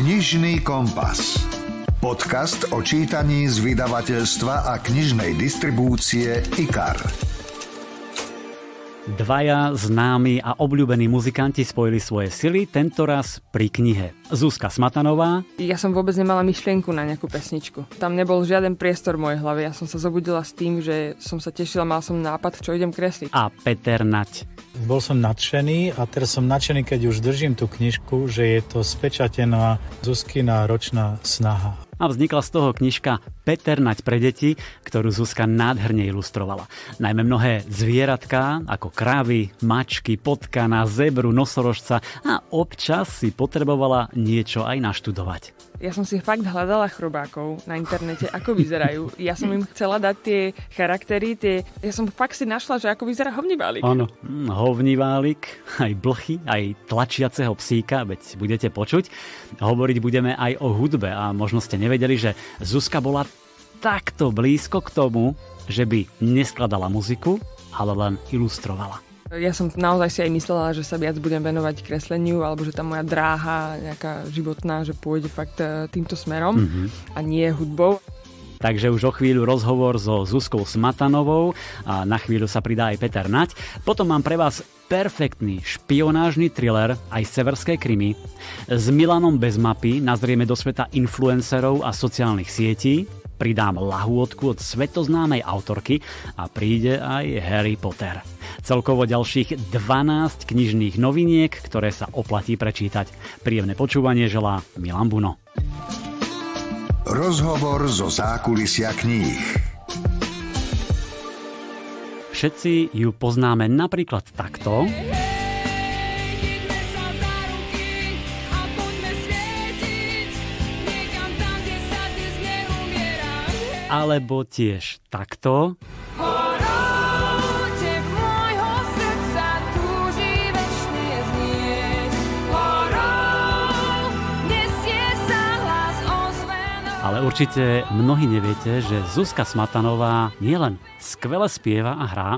Knižný kompas. Podcast o čítaní z vydavateľstva a knižnej distribúcie IKAR. Dvaja známi a obľúbení muzikanti spojili svoje sily, tentoraz pri knihe. Zuzka Smatanová. Ja som vôbec nemala myšlienku na nejakú pesničku. Tam nebol žiaden priestor v mojej hlave. Ja som sa zobudila s tým, že som sa tešila, mal som nápad, čo idem kresliť. A Peter Nať. Bol som nadšený a teraz som nadšený, keď už držím tú knižku, že je to spečatená Zuzkina ročná snaha a vznikla z toho knižka Peter Nať pre deti, ktorú Zuzka nádherne ilustrovala. Najmä mnohé zvieratká, ako kravy, mačky, potkana, zebru, nosorožca a občas si potrebovala niečo aj naštudovať ja som si fakt hľadala chrobákov na internete, ako vyzerajú. Ja som im chcela dať tie charaktery, tie... Ja som fakt si našla, že ako vyzerá hovniválik. Áno, hm, aj blchy, aj tlačiaceho psíka, veď budete počuť. Hovoriť budeme aj o hudbe a možno ste nevedeli, že Zuzka bola takto blízko k tomu, že by neskladala muziku, ale len ilustrovala. Ja som naozaj si aj myslela, že sa viac budem venovať kresleniu, alebo že tá moja dráha nejaká životná, že pôjde fakt e, týmto smerom mm-hmm. a nie hudbou. Takže už o chvíľu rozhovor so Zuzkou Smatanovou a na chvíľu sa pridá aj Peter Nať. Potom mám pre vás perfektný špionážny thriller aj severskej krymy. S Milanom bez mapy nazrieme do sveta influencerov a sociálnych sietí pridám lahôdku od svetoznámej autorky a príde aj Harry Potter. Celkovo ďalších 12 knižných noviniek, ktoré sa oplatí prečítať. Príjemné počúvanie želá Milan Buno. Rozhovor zo zákulisia kníh. Všetci ju poznáme napríklad takto. Hey, hey. alebo tiež takto. Ale určite mnohí neviete, že Zuzka Smatanová nielen skvele spieva a hrá,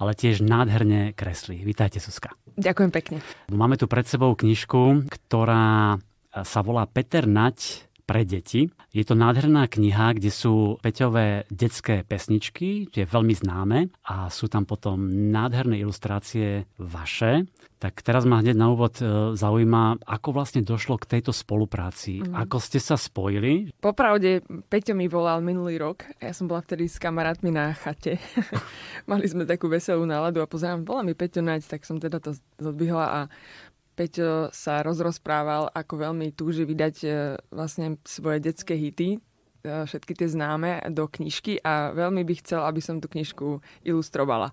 ale tiež nádherne kreslí. Vítajte, Zuzka. Ďakujem pekne. Máme tu pred sebou knižku, ktorá sa volá Peter Nať pre deti. Je to nádherná kniha, kde sú Peťové detské pesničky, tie veľmi známe a sú tam potom nádherné ilustrácie vaše. Tak teraz ma hneď na úvod e, zaujíma, ako vlastne došlo k tejto spolupráci. Mm. Ako ste sa spojili? Popravde, Peťo mi volal minulý rok. Ja som bola vtedy s kamarátmi na chate. Mali sme takú veselú náladu a pozerám, volá mi Peťo nať, tak som teda to zodbihla a Peťo sa rozrozprával, ako veľmi túži vydať e, vlastne svoje detské hity, e, všetky tie známe, do knižky a veľmi by chcel, aby som tú knižku ilustrovala.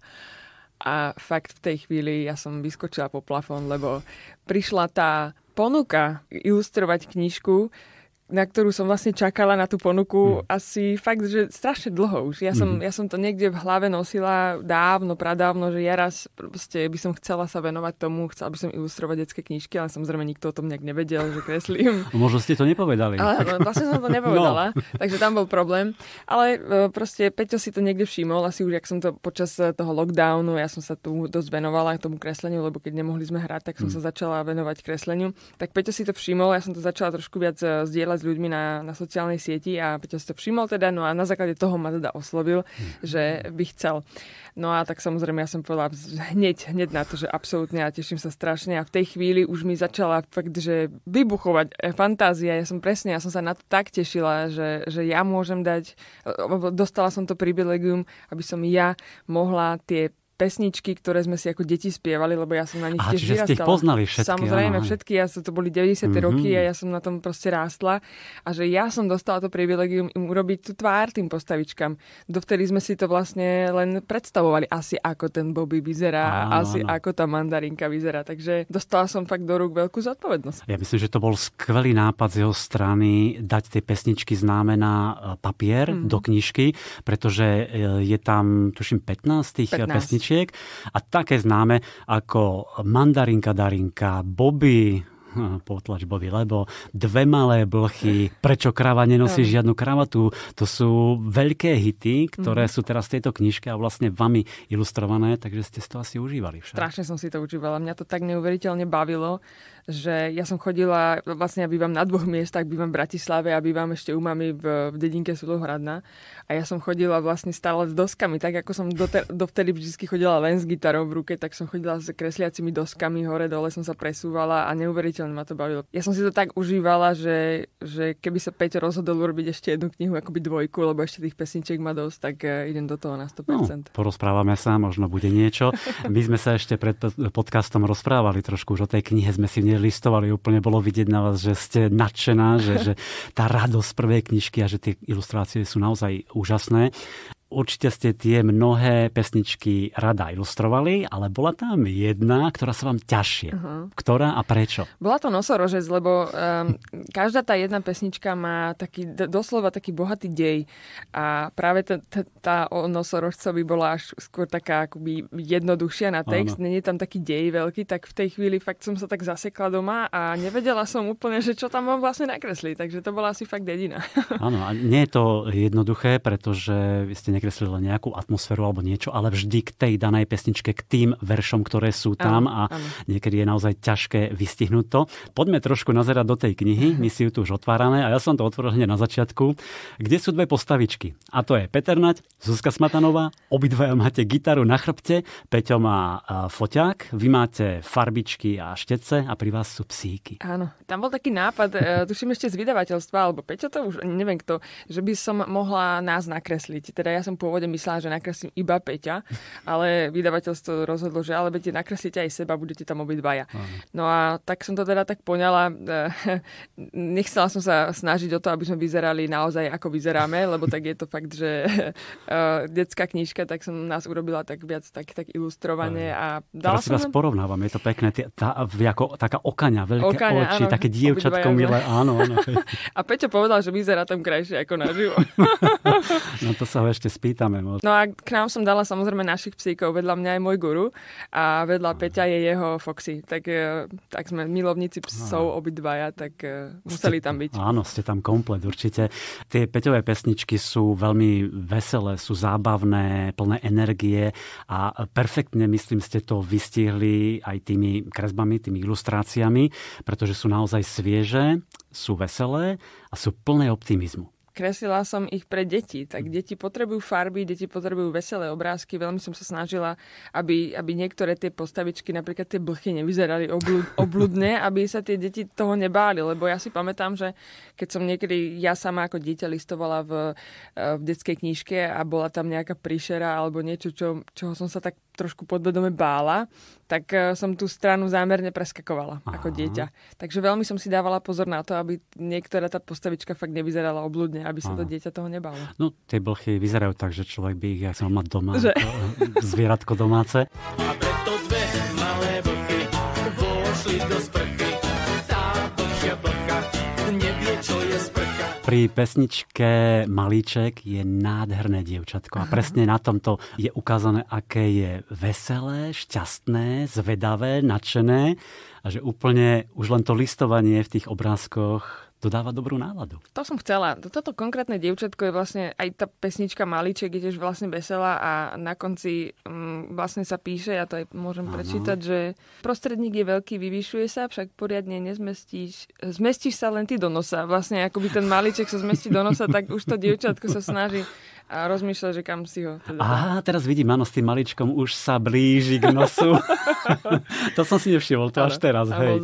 A fakt v tej chvíli ja som vyskočila po plafón, lebo prišla tá ponuka ilustrovať knižku, na ktorú som vlastne čakala na tú ponuku mm. asi fakt, že strašne dlho už. Ja som, mm. ja som to niekde v hlave nosila dávno, pradávno, že ja raz proste by som chcela sa venovať tomu, chcela by som ilustrovať detské knižky, ale samozrejme nikto o tom nejak nevedel, že kreslím. Možno ste to nepovedali. Ale no, vlastne som to nepovedala, no. takže tam bol problém. Ale e, proste Peťo si to niekde všimol, asi už jak som to počas e, toho lockdownu, ja som sa tu dosť venovala tomu kresleniu, lebo keď nemohli sme hrať, tak som mm. sa začala venovať kresleniu. Tak Peťo si to všimol, ja som to začala trošku viac e, zdieľať rozprávala s ľuďmi na, na sociálnej sieti a Peťo si to všimol teda, no a na základe toho ma teda oslovil, mhm. že by chcel. No a tak samozrejme ja som povedala hneď, hneď na to, že absolútne a ja teším sa strašne a v tej chvíli už mi začala fakt, že vybuchovať e, fantázia. Ja som presne, ja som sa na to tak tešila, že, že ja môžem dať, e, dostala som to privilegium, aby som ja mohla tie pesničky, ktoré sme si ako deti spievali, lebo ja som na nich Aha, tiež čiže vyrastala. ste ich poznali všetky. Samozrejme, aha. všetky. Ja to boli 90. Mm-hmm. roky a ja som na tom proste rástla. A že ja som dostala to privilegium im urobiť tú tvár tým postavičkám. Dovtedy sme si to vlastne len predstavovali. Asi ako ten Bobby vyzerá, áno, asi áno. ako tá mandarinka vyzerá. Takže dostala som fakt do rúk veľkú zodpovednosť. Ja myslím, že to bol skvelý nápad z jeho strany dať tie pesničky známe na e, papier mm-hmm. do knižky, pretože e, je tam, tuším, 15 tých 15. E, pesničiek pesničiek a také známe ako Mandarinka Darinka, Bobby, hm, potlač Bobby Lebo, dve malé blchy, prečo krava nenosí žiadnu kravatu. To sú veľké hity, ktoré mhm. sú teraz v tejto knižke a vlastne vami ilustrované, takže ste si to asi užívali. Však. Strašne som si to užívala, mňa to tak neuveriteľne bavilo že ja som chodila, vlastne ja bývam na dvoch miestach, bývam v Bratislave a bývam ešte u mami v, v dedinke Sudohradna. A ja som chodila vlastne stále s doskami, tak ako som doter, dovtedy vždy chodila len s gitarou v ruke, tak som chodila s kresliacimi doskami, hore dole som sa presúvala a neuveriteľne ma to bavilo. Ja som si to tak užívala, že, že keby sa Peťo rozhodol urobiť ešte jednu knihu, akoby dvojku, lebo ešte tých pesničiek má dosť, tak e, idem do toho na 100%. No, porozprávame sa, možno bude niečo. My sme sa ešte pred podcastom rozprávali trošku už o tej knihe, sme si knižne listovali, úplne bolo vidieť na vás, že ste nadšená, že, že tá radosť prvej knižky a že tie ilustrácie sú naozaj úžasné. Určite ste tie mnohé pesničky rada ilustrovali, ale bola tam jedna, ktorá sa vám ťažšie. Uh-huh. Ktorá a prečo? Bola to Nosorožec, lebo um, každá tá jedna pesnička má taký, doslova taký bohatý dej. A práve t- t- tá o Nosorožcovi bola až skôr taká akoby jednoduchšia na text. Není tam taký dej veľký, tak v tej chvíli fakt som sa tak zasekla doma a nevedela som úplne, že čo tam mám vlastne nakresliť. Takže to bola asi fakt dedina. Áno, a nie je to jednoduché, pretože vy ste prikreslila nejakú atmosféru alebo niečo, ale vždy k tej danej pesničke, k tým veršom, ktoré sú tam a niekedy je naozaj ťažké vystihnúť to. Poďme trošku nazerať do tej knihy, mhm. my si ju tu už otvárame a ja som to otvoril hneď na začiatku, kde sú dve postavičky. A to je Peter Nať, Zuzka Smatanová, obidvaja máte gitaru na chrbte, Peťo má foťák, vy máte farbičky a štece a pri vás sú psíky. Áno, tam bol taký nápad, e, tuším ešte z vydavateľstva, alebo Peťo to už, neviem kto, že by som mohla nás nakresliť. Teda ja som som pôvodne myslela, že nakreslím iba Peťa, ale vydavateľstvo rozhodlo, že ale budete nakresliť aj seba, budete tam obidvaja. No a tak som to teda tak poňala. Nechcela som sa snažiť o to, aby sme vyzerali naozaj ako vyzeráme, lebo tak je to fakt, že eh, detská knižka, tak som nás urobila tak viac tak, tak ilustrovane. A dala Teraz som vás porovnávam, je to pekné. Tá, ako, taká okaňa, veľké okaňa, oči, áno, také dievčatko milé. Áno, áno. a Peťo povedal, že vyzerá tam krajšie ako naživo. no to sa ho ešte spýtame. No a k nám som dala samozrejme našich psíkov, vedľa mňa je môj guru a vedľa Aha. Peťa je jeho Foxy. Tak, eh, tak sme milovníci psov Aha. obidvaja, tak eh, museli ste, tam byť. Áno, ste tam komplet určite. Tie Peťové pesničky sú veľmi veselé, sú zábavné, plné energie a perfektne, myslím, ste to vystihli aj tými kresbami, tými ilustráciami, pretože sú naozaj svieže, sú veselé a sú plné optimizmu kreslila som ich pre deti. Tak mhm. deti potrebujú farby, deti potrebujú veselé obrázky. Veľmi som sa snažila, aby, aby niektoré tie postavičky, napríklad tie blchy, nevyzerali oblud, obludne, aby sa tie deti toho nebáli. Lebo ja si pamätám, že keď som niekedy ja sama ako dieťa listovala v, eh, v detskej knižke a bola tam nejaká príšera alebo niečo, čo, čoho som sa tak trošku podvedome bála, tak e, som tú stranu zámerne preskakovala Aha. ako dieťa. Takže veľmi som si dávala pozor na to, aby niektorá tá postavička fakt nevyzerala obludne, aby sa Aha. to dieťa toho nebalo. No, tie blchy vyzerajú tak, že človek by ich, ja som mať doma, že? E, zvieratko domáce. A preto dve malé vlky do sprchy. pri pesničke Malíček je nádherné dievčatko a presne na tomto je ukázané, aké je veselé, šťastné, zvedavé, nadšené a že úplne už len to listovanie v tých obrázkoch to dáva dobrú náladu. To som chcela. Toto konkrétne dievčatko je vlastne, aj tá pesnička Maliček je tiež vlastne veselá a na konci mm, vlastne sa píše, ja to aj môžem ano. prečítať, že prostredník je veľký, vyvyšuje sa, však poriadne nezmestíš, zmestíš sa len ty do nosa. Vlastne akoby ten Maliček sa zmestí do nosa, tak už to dievčatko sa snaží a rozmýšľa, že kam si ho. Teda. Aha, teraz vidím, áno, s tým maličkom už sa blíži k nosu. to som si nevšimol, to ano, až teraz. Hej.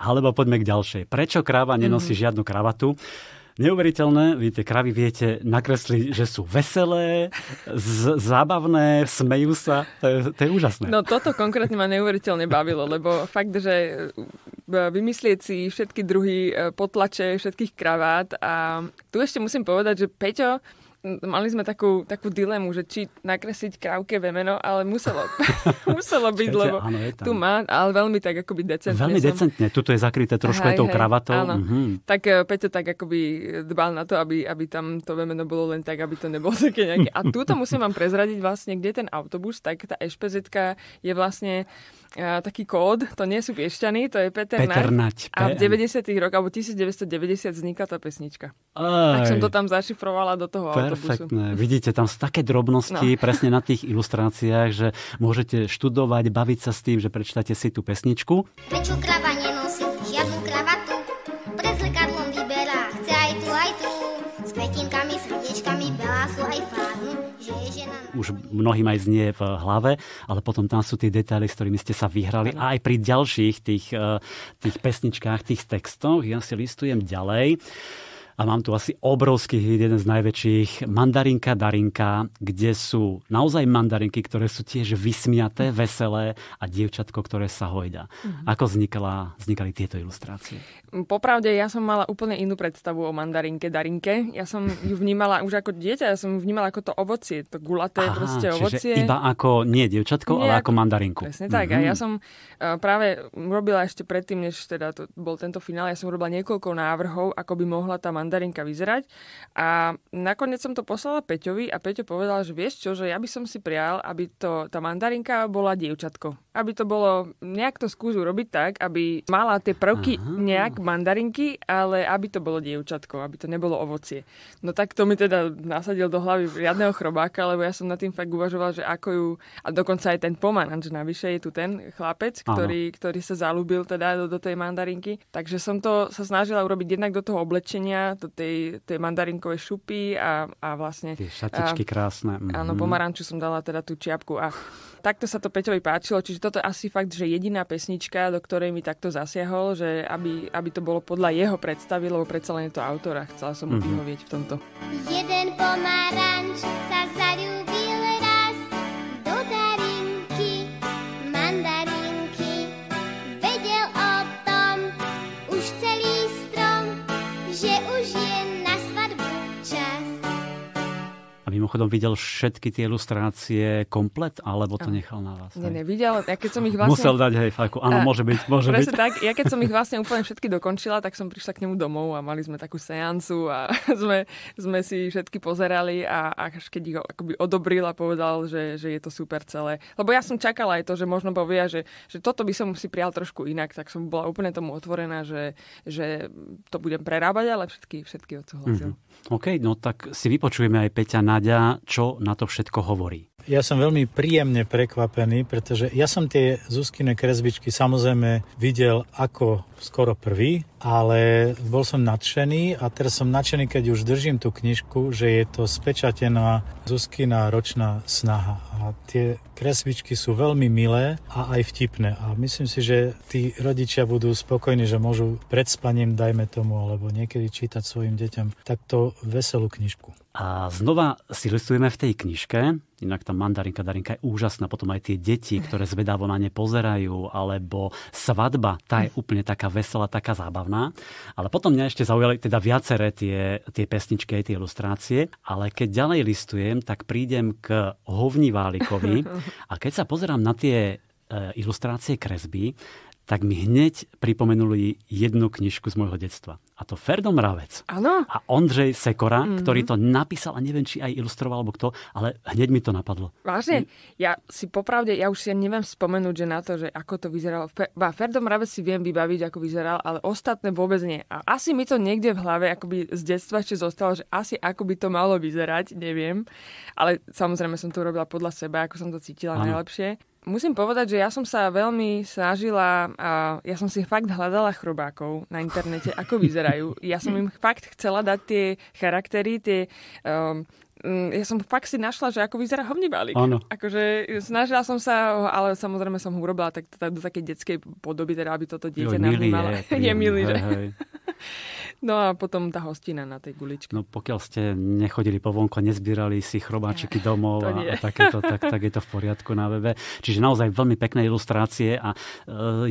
Alebo poďme k ďalšej. Prečo kráva nenosí mm-hmm. žiadnu kravatu? Neuveriteľné, vy tie kravy viete nakresliť, že sú veselé, z- zábavné, smejú sa, to je, to je úžasné. No toto konkrétne ma neuveriteľne bavilo, lebo fakt, že e, vymyslieť si všetky druhy e, potlače, všetkých kravát a tu ešte musím povedať, že Peťo mali sme takú, takú dilemu, že či nakresliť krávke vemeno, ale muselo, muselo byť, Čiže, lebo áno, tu má, ale veľmi tak akoby decentne. Veľmi som... decentne, tuto je zakryté trošku aj tou kravatou. Áno. Mm-hmm. Tak e, Peťo tak akoby dbal na to, aby, aby tam to vemeno bolo len tak, aby to nebolo také nejaké. A túto musím vám prezradiť vlastne, kde ten autobus, tak tá ešpezetka je vlastne E, taký kód, to nie sú piešťany, to je Peter, Peter Nať. A v 90. rokoch, alebo 1990 vzniká tá pesnička. Aj, tak som to tam zašifrovala do toho perfektné. autobusu. Vidíte, tam sú také drobnosti no. presne na tých ilustráciách, že môžete študovať, baviť sa s tým, že prečítate si tú pesničku. Prečo krava nenosí žiadnu kravatu? Pred zrkadlom vyberá, chce aj tu, aj tu. S petinkami, srdiečkami, belá sú aj fáznu už mnohým aj znie v hlave, ale potom tam sú tie detaily, s ktorými ste sa vyhrali. A aj pri ďalších tých, eh, tých pesničkách, tých textoch, ja si listujem ďalej a mám tu asi obrovský hit, jeden z najväčších, Mandarinka Darinka, kde sú naozaj mandarinky, ktoré sú tiež vysmiaté, veselé a dievčatko, ktoré sa hojda. Mm-hmm. Ako vznikala, vznikali tieto ilustrácie? Popravde, ja som mala úplne inú predstavu o mandarinke Darinke. Ja som ju vnímala už ako dieťa, ja som vnímala ako to ovocie, to gulaté Aha, proste ovocie. iba ako, nie dievčatko, nie ale ako, ako mandarinku. Presne Mm-hmm. A ja mhm. som e, práve robila ešte predtým, než teda to bol tento finál, ja som robila niekoľko návrhov, ako by mohla tá mandarinka mandarinka vyzerať. A nakoniec som to poslala Peťovi a Peťo povedal, že vieš čo, že ja by som si prial, aby to, tá mandarinka bola dievčatko. Aby to bolo, nejak to skús urobiť tak, aby mala tie prvky Aha. nejak mandarinky, ale aby to bolo dievčatko, aby to nebolo ovocie. No tak to mi teda nasadil do hlavy riadneho chrobáka, lebo ja som nad tým fakt uvažoval, že ako ju, a dokonca aj ten pomananč navyše je tu ten chlapec, ktorý, ktorý sa zalúbil teda do, do tej mandarinky. Takže som to sa snažila urobiť jednak do toho oblečenia, do tej, tej mandarinkovej šupy a, a vlastne... Tie šatičky a, krásne. Mhm. Áno, pomaranču som dala teda tú čiapku a takto sa to Peťovi páčilo, čiže toto je asi fakt, že jediná pesnička, do ktorej mi takto zasiahol, že aby, aby to bolo podľa jeho predstavy, lebo predsa len je to autora, chcela som mm-hmm. vyhovieť v tomto. Jeden pomaranč sa zaľúbil raz do darinky mandarinky mimochodom videl všetky tie ilustrácie komplet, alebo to nechal na vás? Nie, nevidel. Ja keď som ich vlastne... Musel dať, hej, fajku. Áno, môže byť, môže byť. tak. Ja keď som ich vlastne úplne všetky dokončila, tak som prišla k nemu domov a mali sme takú seancu a sme, sme si všetky pozerali a až keď ich akoby odobril a povedal, že, že je to super celé. Lebo ja som čakala aj to, že možno povia, že, že toto by som si prijal trošku inak, tak som bola úplne tomu otvorená, že, že to budem prerábať, ale všetky, všetky odsúhlasil. Mm-hmm. OK, no tak si vypočujeme aj Peťa Nadia, teda čo na to všetko hovorí. Ja som veľmi príjemne prekvapený, pretože ja som tie Zuzkine kresbičky samozrejme videl ako skoro prvý, ale bol som nadšený a teraz som nadšený, keď už držím tú knižku, že je to spečatená Zuzkina ročná snaha. A tie kresvičky sú veľmi milé a aj vtipné. A myslím si, že tí rodičia budú spokojní, že môžu pred spaním, dajme tomu, alebo niekedy čítať svojim deťom takto veselú knižku. A znova si listujeme v tej knižke, inak tá mandarinka, darinka je úžasná, potom aj tie deti, ktoré zvedavo na ne pozerajú, alebo svadba, tá je úplne taká veselá, taká zábavná správna. Ale potom mňa ešte zaujali teda viaceré tie, tie pesničky, tie ilustrácie. Ale keď ďalej listujem, tak prídem k válikovi. a keď sa pozerám na tie e, ilustrácie kresby, tak mi hneď pripomenuli jednu knižku z môjho detstva. A to Ferdo Mravec ano. a Ondřej Sekora, mm-hmm. ktorý to napísal a neviem, či aj ilustroval, alebo kto, ale hneď mi to napadlo. Vážne? Mm. Ja si popravde, ja už si neviem spomenúť, že na to, že ako to vyzeralo. Ba, Ferdo Mravec si viem vybaviť, ako vyzeral, ale ostatné vôbec nie. A asi mi to niekde v hlave akoby z detstva ešte zostalo, že asi ako by to malo vyzerať, neviem. Ale samozrejme som to urobila podľa seba, ako som to cítila ano. najlepšie musím povedať, že ja som sa veľmi snažila a ja som si fakt hľadala chrobákov na internete, ako vyzerajú. Ja som im fakt chcela dať tie charaktery, tie... Um, ja som fakt si našla, že ako vyzerá hovnibalík. Áno. Akože snažila som sa, ale samozrejme som ho urobila tak, tak, do takej detskej podoby, teda aby toto dieťa nám Je milý, že? Hej, hej. No a potom tá hostina na tej guličke. No pokiaľ ste nechodili po vonko, nezbierali si chrobáčiky domov a, a takéto, tak, tak je to v poriadku na webe. Čiže naozaj veľmi pekné ilustrácie a e,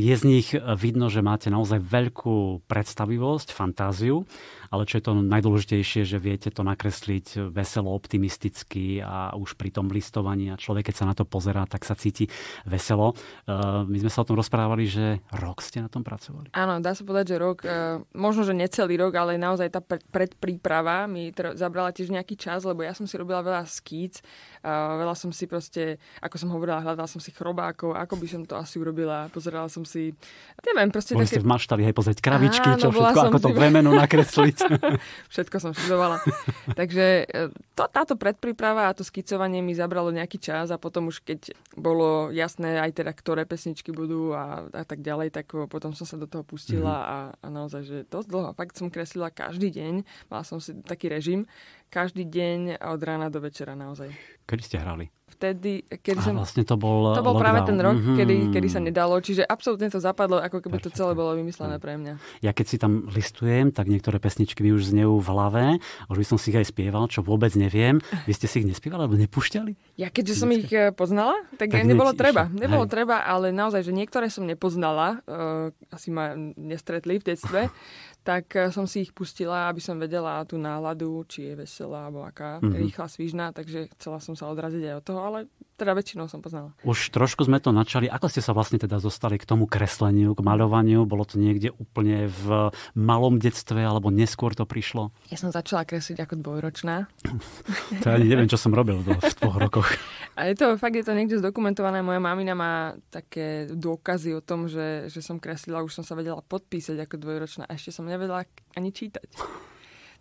je z nich vidno, že máte naozaj veľkú predstavivosť, fantáziu ale čo je to najdôležitejšie, že viete to nakresliť veselo, optimisticky a už pri tom listovaní a človek, keď sa na to pozerá, tak sa cíti veselo. Eh, my sme sa o tom rozprávali, že rok ste na tom pracovali. Áno, dá sa povedať, že rok, eh, možno, že necelý rok, ale naozaj tá predpríprava mi zabrala tiež nejaký čas, lebo ja som si robila veľa skíc, eh, veľa som si proste, ako som hovorila, hľadala som si chrobákov, ako by som to asi urobila, pozerala som si, neviem, proste Boli také... ste v maštali, hej, pozrieť kravičky, Áno, čo všetko, ako to bremeno nakresliť. Všetko som študovala. Takže e, to, táto predpríprava a to skicovanie mi zabralo nejaký čas a potom už keď bolo jasné aj teda, ktoré pesničky budú a, a tak ďalej, tak e, potom som sa do toho pustila mm. a, a naozaj, že dosť dlho. Fakt som kreslila každý deň, mala som si taký režim, každý deň od rána do večera naozaj. Kedy ste hrali? vtedy, kedy som... vlastne to bol To bol práve ten rok, mm-hmm. kedy, kedy sa nedalo, čiže absolútne to zapadlo, ako keby Perfect. to celé bolo vymyslené pre mňa. Ja keď si tam listujem, tak niektoré pesničky mi už znejú v hlave, už by som si ich aj spieval, čo vôbec neviem. Vy ste si ich nespievali alebo nepúšťali? Ja keďže som ich eh, poznala, tak, tak nebolo ne, treba. Nebolo hej. treba, ale naozaj, že niektoré som nepoznala, uh, asi ma nestretli v detstve. tak eh, som si ich pustila, aby som vedela tú náladu, či je veselá, alebo aká mm-hmm. rýchla, svižná, takže chcela som sa odraziť aj od toho, ale teda väčšinou som poznala. Už trošku sme to načali. Ako ste sa vlastne teda zostali k tomu kresleniu, k maľovaniu? Bolo to niekde úplne v malom detstve, alebo neskôr to prišlo? Ja som začala kresliť ako dvojročná. to ani neviem, čo som robil v dvoch rokoch. A je to, fakt je to niekde zdokumentované. Moja mamina má také dôkazy o tom, že, že som kreslila, už som sa vedela podpísať ako dvojročná. Ešte som ne nevedela ani čítať.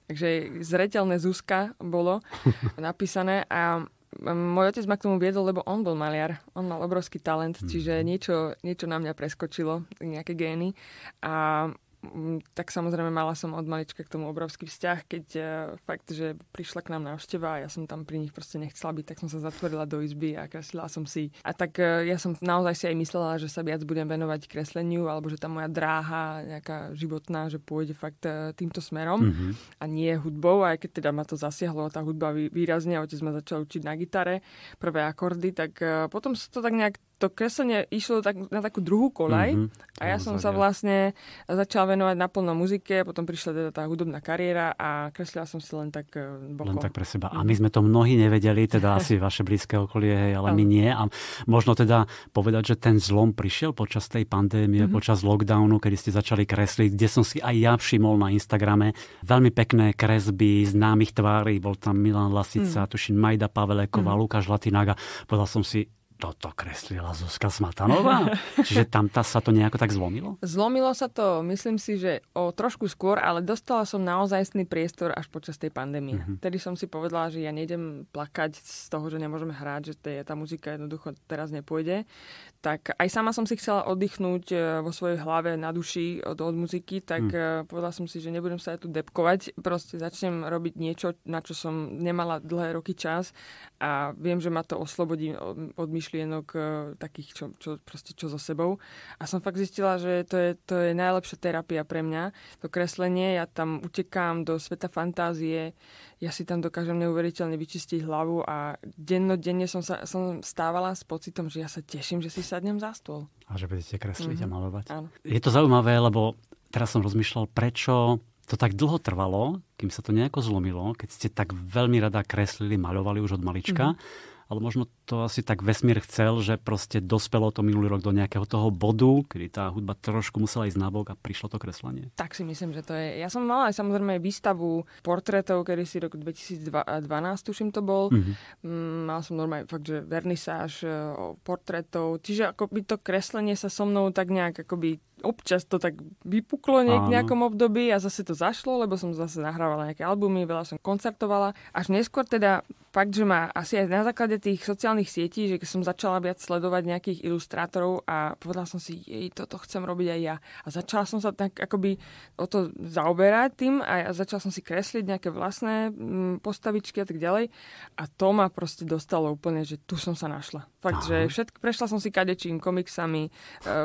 Takže zreteľné zúska bolo napísané a mm, môj otec ma k tomu viedol, lebo on bol maliar. On mal obrovský talent, mhm. čiže niečo, niečo na mňa preskočilo, nejaké gény. A Mm, tak samozrejme mala som od malička k tomu obrovský vzťah, keď e, fakt, že prišla k nám návšteva a ja som tam pri nich proste nechcela byť, tak som sa zatvorila do izby a kreslila som si. A tak e, ja som naozaj si aj myslela, že sa viac budem venovať kresleniu alebo že tá moja dráha nejaká životná, že pôjde fakt e, týmto smerom mm-hmm. a nie hudbou, aj keď teda ma to zasiahlo tá hudba výrazne, otec ma začal učiť na gitare prvé akordy, tak potom sa to tak nejak to kreslenie išlo tak, na takú druhú kolaj mm-hmm. a ja som sa vlastne začala venovať naplno muzike, potom prišla teda tá hudobná kariéra a kreslila som si len tak e, bokom. Len tak pre seba. A my mhm. sme to mnohí nevedeli, teda asi vaše blízke okolie, hej, ale my nie. A možno teda povedať, že ten zlom prišiel počas tej pandémie, mm-hmm. počas lockdownu, kedy ste začali kresliť, kde som si aj ja všimol na Instagrame veľmi pekné kresby známych tvári. Bol tam Milan Lasica, mm. tuším Majda Paveleková, mm. Lukáš Latinák povedal som si, toto kreslila Zuzka Smatanová? Čiže tam tá, sa to nejako tak zlomilo? Zlomilo sa to, myslím si, že o trošku skôr, ale dostala som naozajstný priestor až počas tej pandémie. Mm-hmm. Tedy som si povedala, že ja nejdem plakať z toho, že nemôžeme hrať, že tá muzika jednoducho teraz nepôjde tak aj sama som si chcela oddychnúť e, vo svojej hlave na duši od, od muziky, tak hmm. povedala som si, že nebudem sa aj tu depkovať, proste začnem robiť niečo, na čo som nemala dlhé roky čas a viem, že ma to oslobodí od, od myšlienok e, takých, čo, čo, proste čo so sebou. A som fakt zistila, že to je, to je najlepšia terapia pre mňa, to kreslenie, ja tam utekám do sveta fantázie, ja si tam dokážem neuveriteľne vyčistiť hlavu a dennodenne som sa som stávala s pocitom, že ja sa teším, že si sa sadnem za stôl. A že budete kresliť mm-hmm. a mhm. malovať. Áno. Je to zaujímavé, lebo teraz som rozmýšľal, prečo to tak dlho trvalo, kým sa to nejako zlomilo, keď ste tak veľmi rada kreslili, maľovali už od malička. Mm-hmm ale možno to asi tak vesmír chcel, že proste dospelo to minulý rok do nejakého toho bodu, kedy tá hudba trošku musela ísť nabok a prišlo to kreslenie. Tak si myslím, že to je. Ja som mala aj samozrejme výstavu portrétov, kedy si rok 2012, tuším to bol. Mm-hmm. Mala som normálne fakt, že vernisáž e, portrétov. Čiže akoby to kreslenie sa so mnou tak nejak akoby občas to tak vypuklo niek- v nejakom období a zase to zašlo, lebo som zase nahrávala nejaké albumy, veľa som koncertovala. Až neskôr teda fakt, že ma asi aj na základe tých sociálnych sietí, že som začala viac sledovať nejakých ilustrátorov a povedala som si, jej, toto chcem robiť aj ja. A začala som sa tak akoby o to zaoberať tým a začala som si kresliť nejaké vlastné mm, postavičky a tak ďalej. A to ma proste dostalo úplne, že tu som sa našla. Fakt, Aha. že všetko, prešla som si kadečím, komiksami, e,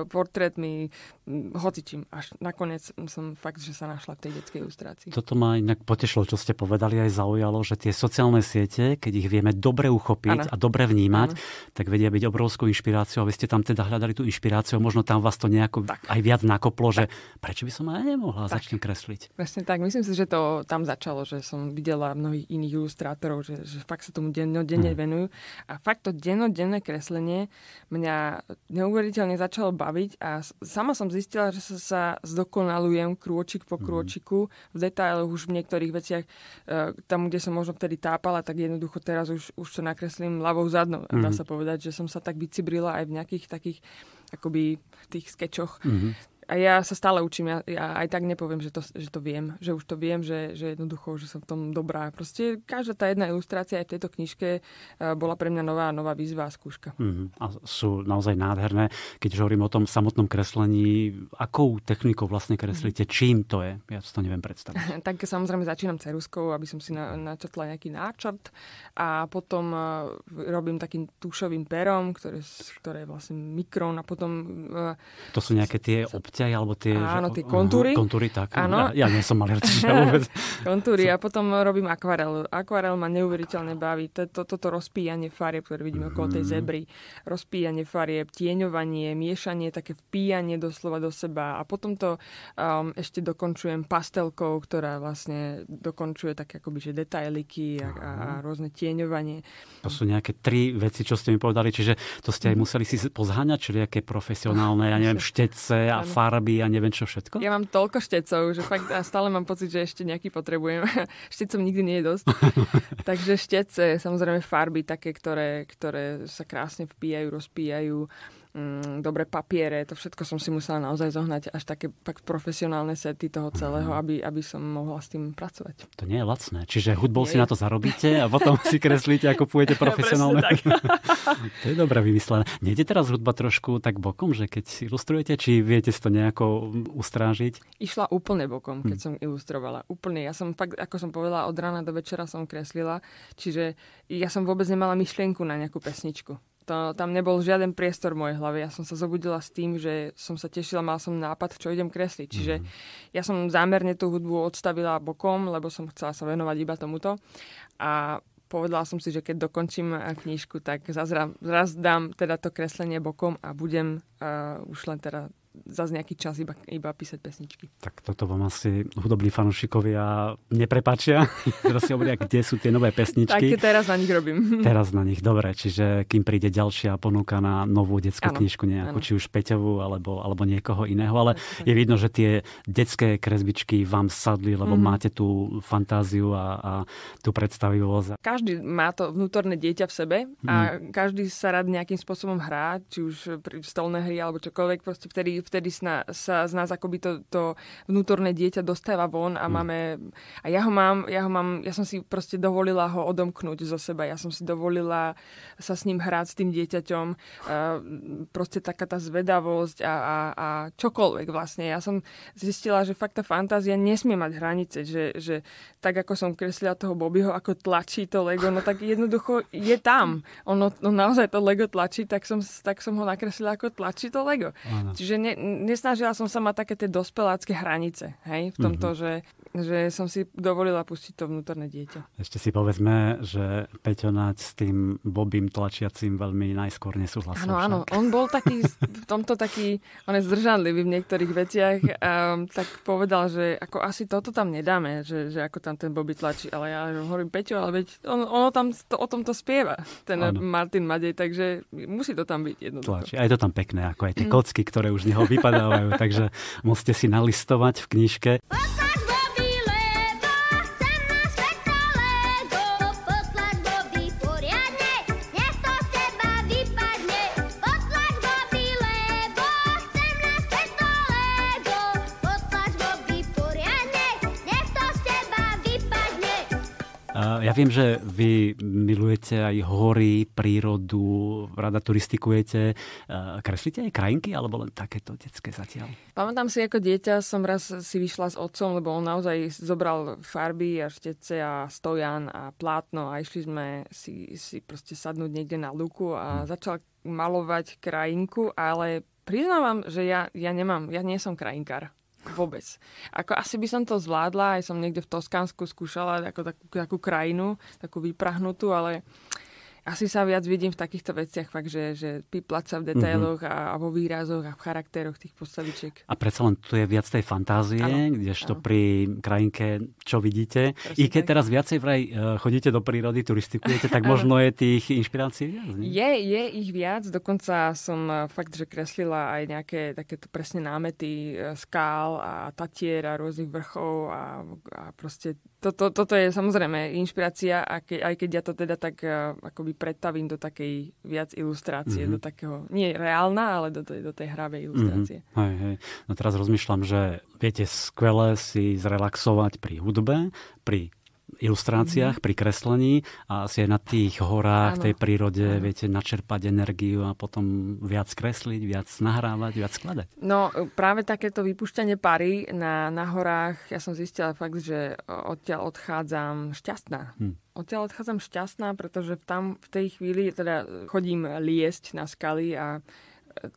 portrétmi, mm, hocičím. Až nakoniec som fakt, že sa našla v tej detskej ilustrácii. Toto ma inak potešilo, čo ste povedali, aj zaujalo, že tie sociálne siete, keď ich vieme dobre uchopiť ano. a dobre vnímať, ano. tak vedia byť obrovskou inšpiráciou. A vy ste tam teda hľadali tú inšpiráciu, možno tam vás to nejako tak. aj viac nakoplo, tak. že prečo by som aj nemohla tak. kresliť. Presne tak, myslím si, že to tam začalo, že som videla mnohých iných ilustrátorov, že, že fakt sa tomu dennodenne hmm. venujú. A fakt to dennodenne kreslenie mňa neuveriteľne začalo baviť a sama som zistila, že sa, sa zdokonalujem krôčik po mhm. krôčiku. V detailoch už v niektorých veciach, e, tam, kde som možno vtedy tápala, tak jednoducho teraz už, už to nakreslím ľavou zadnou. Mm-hmm. Dá mhm. sa povedať, že som sa tak vycibrila aj v nejakých takých akoby tých skečoch. Mm-hmm a ja sa stále učím, ja, ja aj tak nepoviem, že to, že to viem, že už to viem, že, že jednoducho, že som v tom dobrá. Proste každá tá jedna ilustrácia aj v tejto knižke eh, bola pre mňa nová, nová výzva a skúška. Mm, a sú naozaj nádherné. Keď hovorím o tom samotnom kreslení, akou technikou vlastne kreslíte, mhm. čím to je? Ja to neviem predstaviť. tak samozrejme začínam ceruskou, aby som si na, načrtla nejaký náčrt a potom eh, robím takým tušovým perom, ktoré, ktoré je vlastne mikron a potom... Eh, to sú nejaké tie obce vzťahy, alebo tie... Áno, tie kontúry. Mhm, kontúry, tak. Áno. Ja, ja nie som malerčina vôbec. kontúry. a potom robím akvarel. Akvarel ma neuveriteľne baví. Toto, toto rozpíjanie farieb, ktoré vidíme okolo tej mhm. zebry. Rozpíjanie farieb, tieňovanie, miešanie, také vpíjanie doslova do seba. A potom to um, ešte dokončujem pastelkou, ktorá vlastne dokončuje také akoby, že detailiky a, a, a rôzne tieňovanie. To sú nejaké tri veci, čo ste mi povedali, čiže to ste aj mhm. museli si pozháňať, čili aké profesionálne, ja neviem, štece a farby farby a neviem čo všetko? Ja mám toľko štecov, že fakt a stále mám pocit, že ešte nejaký potrebujem. Štecom nikdy nie je dosť. Takže štece, samozrejme farby také, ktoré, ktoré sa krásne vpíjajú, rozpíjajú mm, dobré papiere, to všetko som si musela naozaj zohnať až také pak profesionálne sety toho celého, aby, aby som mohla s tým pracovať. To nie je lacné, čiže hudbou si na to zarobíte a potom si kreslíte, ako pôjdete profesionálne. to je dobré vymyslené. Nejde teraz hudba trošku tak bokom, že keď si ilustrujete, či viete si to nejako mm, ustrážiť? Išla úplne bokom, keď hm. som ilustrovala. Úplne. Ja som fakt, ako som povedala, od rána do večera som kreslila, čiže ja som vôbec nemala myšlienku na nejakú pesničku to, tam nebol žiaden priestor v mojej hlave. Ja som sa zobudila s tým, že som sa tešila, mal som nápad, čo idem kresliť. Čiže mm-hmm. ja som zámerne tú hudbu odstavila bokom, lebo som chcela sa venovať iba tomuto. A povedala som si, že keď dokončím eh, knižku, tak zazra, raz dám teda to kreslenie bokom a budem uh, už len teda za nejaký čas iba, iba písať pesničky. Tak toto vám asi hudobní fanúšikovia neprepačia. Teraz vlastne si hovoria, kde sú tie nové pesničky. Tak teraz na nich robím. Teraz na nich, dobre. Čiže kým príde ďalšia ponuka na novú detskú ano, knižku nejakú, ano. či už Peťovú alebo, alebo niekoho iného. Ale ano. je vidno, že tie detské kresbičky vám sadli, lebo mm. máte tú fantáziu a, a tú predstavivosť. Každý má to vnútorné dieťa v sebe a mm. každý sa rád nejakým spôsobom hrá, či už pri stolné hry alebo čokoľvek, proste vtedy vtedy sna, sa z nás akoby to, to vnútorné dieťa dostáva von a mm. máme... A ja ho mám, ja ho mám, ja som si proste dovolila ho odomknúť zo seba, ja som si dovolila sa s ním hrať, s tým dieťaťom. Uh, proste taká tá zvedavosť a, a, a čokoľvek vlastne. Ja som zistila, že fakt tá fantázia nesmie mať hranice, že, že tak ako som kreslila toho Bobbyho, ako tlačí to Lego, no tak jednoducho je tam. Ono no naozaj to Lego tlačí, tak som, tak som ho nakreslila ako tlačí to Lego. Ano. Čiže ne, ne, nesnažila som sa mať také tie dospelácké hranice, hej, v tomto, mm-hmm. že, že som si dovolila pustiť to vnútorné dieťa. Ešte si povedzme, že Peťo Naď s tým Bobím tlačiacím veľmi najskôr nesúhlasil. Áno, áno, on bol taký, v tomto taký, on je zdržanlivý v niektorých veciach, um, tak povedal, že ako asi toto tam nedáme, že, že ako tam ten Bobby tlačí, ale ja hovorím Peťo, ale veď on, ono tam to, o tomto spieva, ten ano. Martin Madej, takže musí to tam byť jednoducho. Tlačí, je to tam pekné, ako aj tie mm. kocky, ktoré už neho vypadávajú, takže musíte si nalistovať v knižke. Ja viem, že vy milujete aj hory, prírodu, rada turistikujete. E, kreslíte aj krajinky, alebo len takéto detské zatiaľ? Pamätám si, ako dieťa som raz si vyšla s otcom, lebo on naozaj zobral farby a štece a stojan a plátno a išli sme si, si proste sadnúť niekde na luku a hm. začal malovať krajinku, ale priznávam, že ja, ja nemám, ja nie som krajinkár. Vôbec. Ako asi by som to zvládla, aj som niekde v Toskánsku skúšala takú, takú krajinu, takú vyprahnutú, ale uh, asi sa viac vidím v takýchto veciach, fakt, že, že piplať sa v detailoch mm-hmm. a, a vo výrazoch a v charakteroch tých postavičiek. A predsa len tu je viac tej fantázie, ano, kdežto ano. pri krajinke, čo vidíte. Presne I keď tak. teraz viacej vraj e, chodíte do prírody, turistikujete, tak možno je tých inšpirácií viac? Nie? Je, je ich viac, dokonca som e, fakt, že kreslila aj nejaké takéto presne námety e, skál a tatier a rôznych vrchov a, a proste toto, to je samozrejme inšpirácia, a aj keď ja to teda tak akoby akoby pretavím do takej viac ilustrácie, mm-hmm. do takého, nie reálna, ale do tej, do tej hravej ilustrácie. Mm-hmm. Hej, hej. No teraz rozmýšľam, že viete skvele si zrelaxovať pri hudbe, pri ilustráciách, mm-hmm. pri kreslení a asi aj na tých horách, ano. tej prírode, ano. viete, načerpať energiu a potom viac kresliť, viac nahrávať, viac skladať. No práve takéto vypušťanie pary na, na horách, ja som zistila fakt, že odtiaľ odchádzam šťastná. Hm. Odtiaľ odchádzam šťastná, pretože tam v tej chvíli teda chodím liesť na skaly a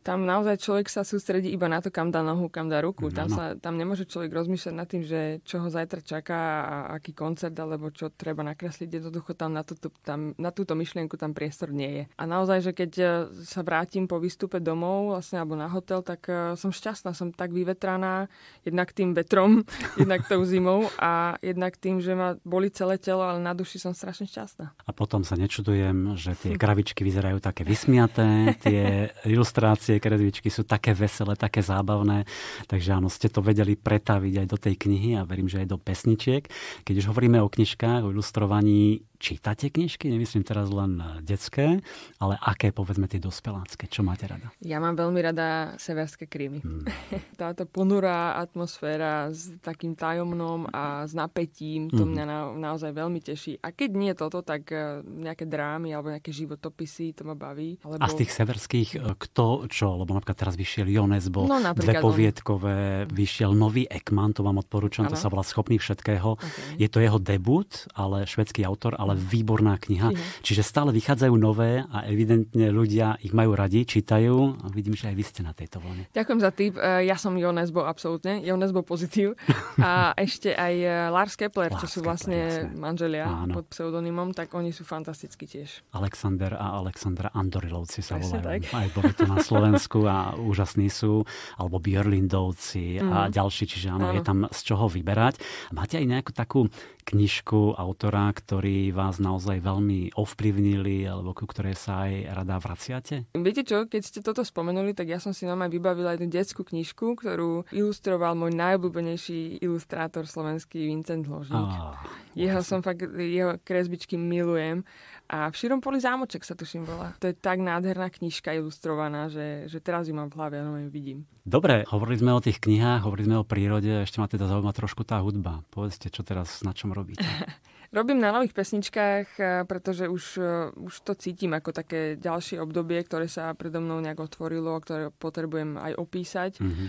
tam naozaj človek sa sústredí iba na to, kam dá nohu, kam dá ruku. Tam, sa, tam nemôže človek rozmýšľať nad tým, že čo ho zajtra čaká a aký koncert alebo čo treba nakresliť. Jednoducho tam na, túto, tam na túto myšlienku tam priestor nie je. A naozaj, že keď e, sa vrátim po výstupe domov vlastne, alebo na hotel, tak e, som šťastná, som tak vyvetraná jednak tým vetrom, jednak tou zimou a jednak tým, že ma boli celé telo, ale na duši som strašne šťastná. A potom sa nečudujem, že tie kravičky vyzerajú také vysmiaté, tie ilustrácie ilustrácie, kredvičky sú také veselé, také zábavné. Takže áno, ste to vedeli pretaviť aj do tej knihy a verím, že aj do pesničiek. Keď už hovoríme o knižkách, o ilustrovaní, čítate knižky? Nemyslím teraz len eh, detské, ale aké, povedzme, tie dospelácké? Čo máte rada? Ja mám veľmi rada severské krímy. Hmm. Táto ponurá atmosféra s takým tajomnom a s napätím, to hmm. mňa na, naozaj veľmi teší. A keď nie toto, tak eh, nejaké drámy alebo nejaké životopisy, to ma baví. Alebo... A z tých severských, eh, kto čo, lebo napríklad teraz vyšiel Jones, bol no, dve no. poviedkové, on... vyšiel nový Ekman, to vám odporúčam, ano. to sa volá Schopný všetkého. Okay. Je to jeho debut, ale švedský autor, ale mhm. výborná kniha. Mhm. Čiže stále vychádzajú nové a evidentne ľudia ich majú radi, čítajú a vidím, že aj vy ste na tejto vlne. Ďakujem za tip. E, ja som Jones bol absolútne, Jones bo pozitív a ešte aj e, Lars Kepler, Lars čo sú vlastne Kepler, manželia Áno. pod pseudonymom, tak oni sú fantastickí tiež. Alexander a Alexandra Andorilovci sa Presne volajú. Aj boli to na Slovensku a úžasní sú, alebo Björlindovci mm. a mhm. ďalší, čiže áno, je tam z čoho vyberať. Máte aj nejakú takú knižku autora, ktorý vás naozaj veľmi ovplyvnili, alebo ku ktorej sa aj rada vraciate? Viete čo, keď ste toto spomenuli, tak ja som si normálne vybavila jednu detskú knižku, ktorú ilustroval môj najobľúbenejší ilustrátor slovenský Vincent Ložník. Oh, jeho som fakt, jeho kresbičky milujem a v širom poli zámoček sa tuším bola. To je tak nádherná knižka ilustrovaná, že, že teraz ju mám v hlave, no ju vidím. Dobre, hovorili sme o tých knihách, hovorili sme o prírode, ešte ma teda zaujíma trošku tá hudba. Povedzte, čo teraz, na čom robíte? Robím na nových pesničkách, eh, pretože už, eh, už to cítim ako také ďalšie obdobie, ktoré sa predo mnou nejak otvorilo, ktoré potrebujem aj opísať. Mm-hmm.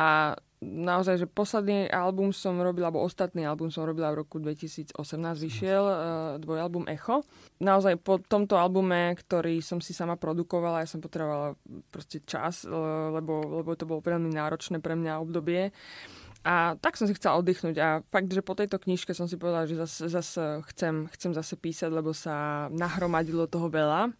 A naozaj, že posledný album som robila, alebo ostatný album som robila v roku 2018, vyšiel eh, dvojalbum Echo. Naozaj po tomto albume, ktorý som si sama produkovala, ja som potrebovala proste čas, eh, lebo, lebo to bolo veľmi náročné pre mňa obdobie. A tak som si chcela oddychnúť a fakt, že po tejto knižke som si povedala, že zase, zase chcem, chcem zase písať, lebo sa nahromadilo toho veľa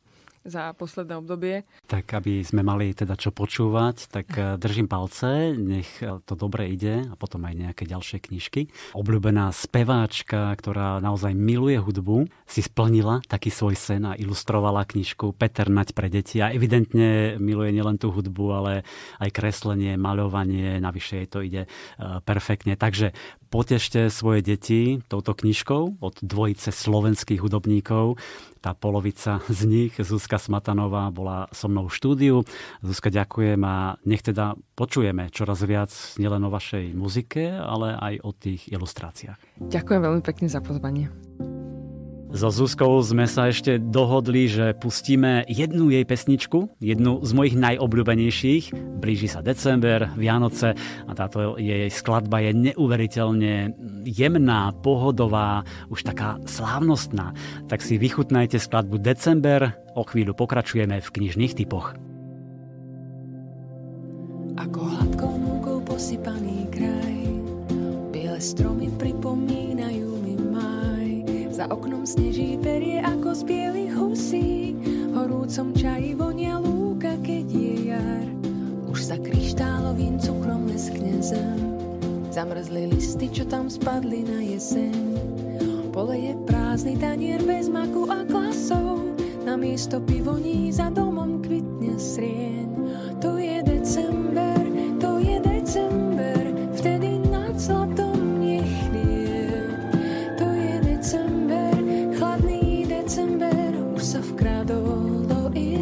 za posledné obdobie. Tak aby sme mali teda čo počúvať, tak eh, držím palce, nech eh, to dobre ide a potom aj nejaké ďalšie knižky. Obľúbená speváčka, ktorá naozaj miluje hudbu, si splnila taký svoj sen a ilustrovala knižku Peter Nať pre deti a evidentne miluje nielen tú hudbu, ale aj kreslenie, maľovanie, navyše jej to ide eh, perfektne. Takže potešte svoje deti touto knižkou od dvojice slovenských hudobníkov. Tá polovica z nich, Zuzka Smatanová, bola so mnou v štúdiu. Zuzka, ďakujem a nech teda počujeme čoraz viac nielen o vašej muzike, ale aj o tých ilustráciách. Ďakujem veľmi pekne za pozvanie. So Zuzkou sme sa ešte dohodli, že pustíme jednu jej pesničku, jednu z mojich najobľúbenejších. Blíži sa december, Vianoce a táto jej skladba je neuveriteľne jemná, pohodová, už taká slávnostná. Tak si vychutnajte skladbu December, o chvíľu pokračujeme v knižných typoch. Ako hladkou múkou posypaný kraj, biele stromy pripomínajú za oknom sneží perie ako z bielých husí, horúcom čaji vonia lúka, keď je jar. Už sa kryštálovým cukrom leskne zem, zamrzli listy, čo tam spadli na jeseň. Pole je prázdny tanier bez maku a klasov, na miesto pivoní za domom kvitne srieň.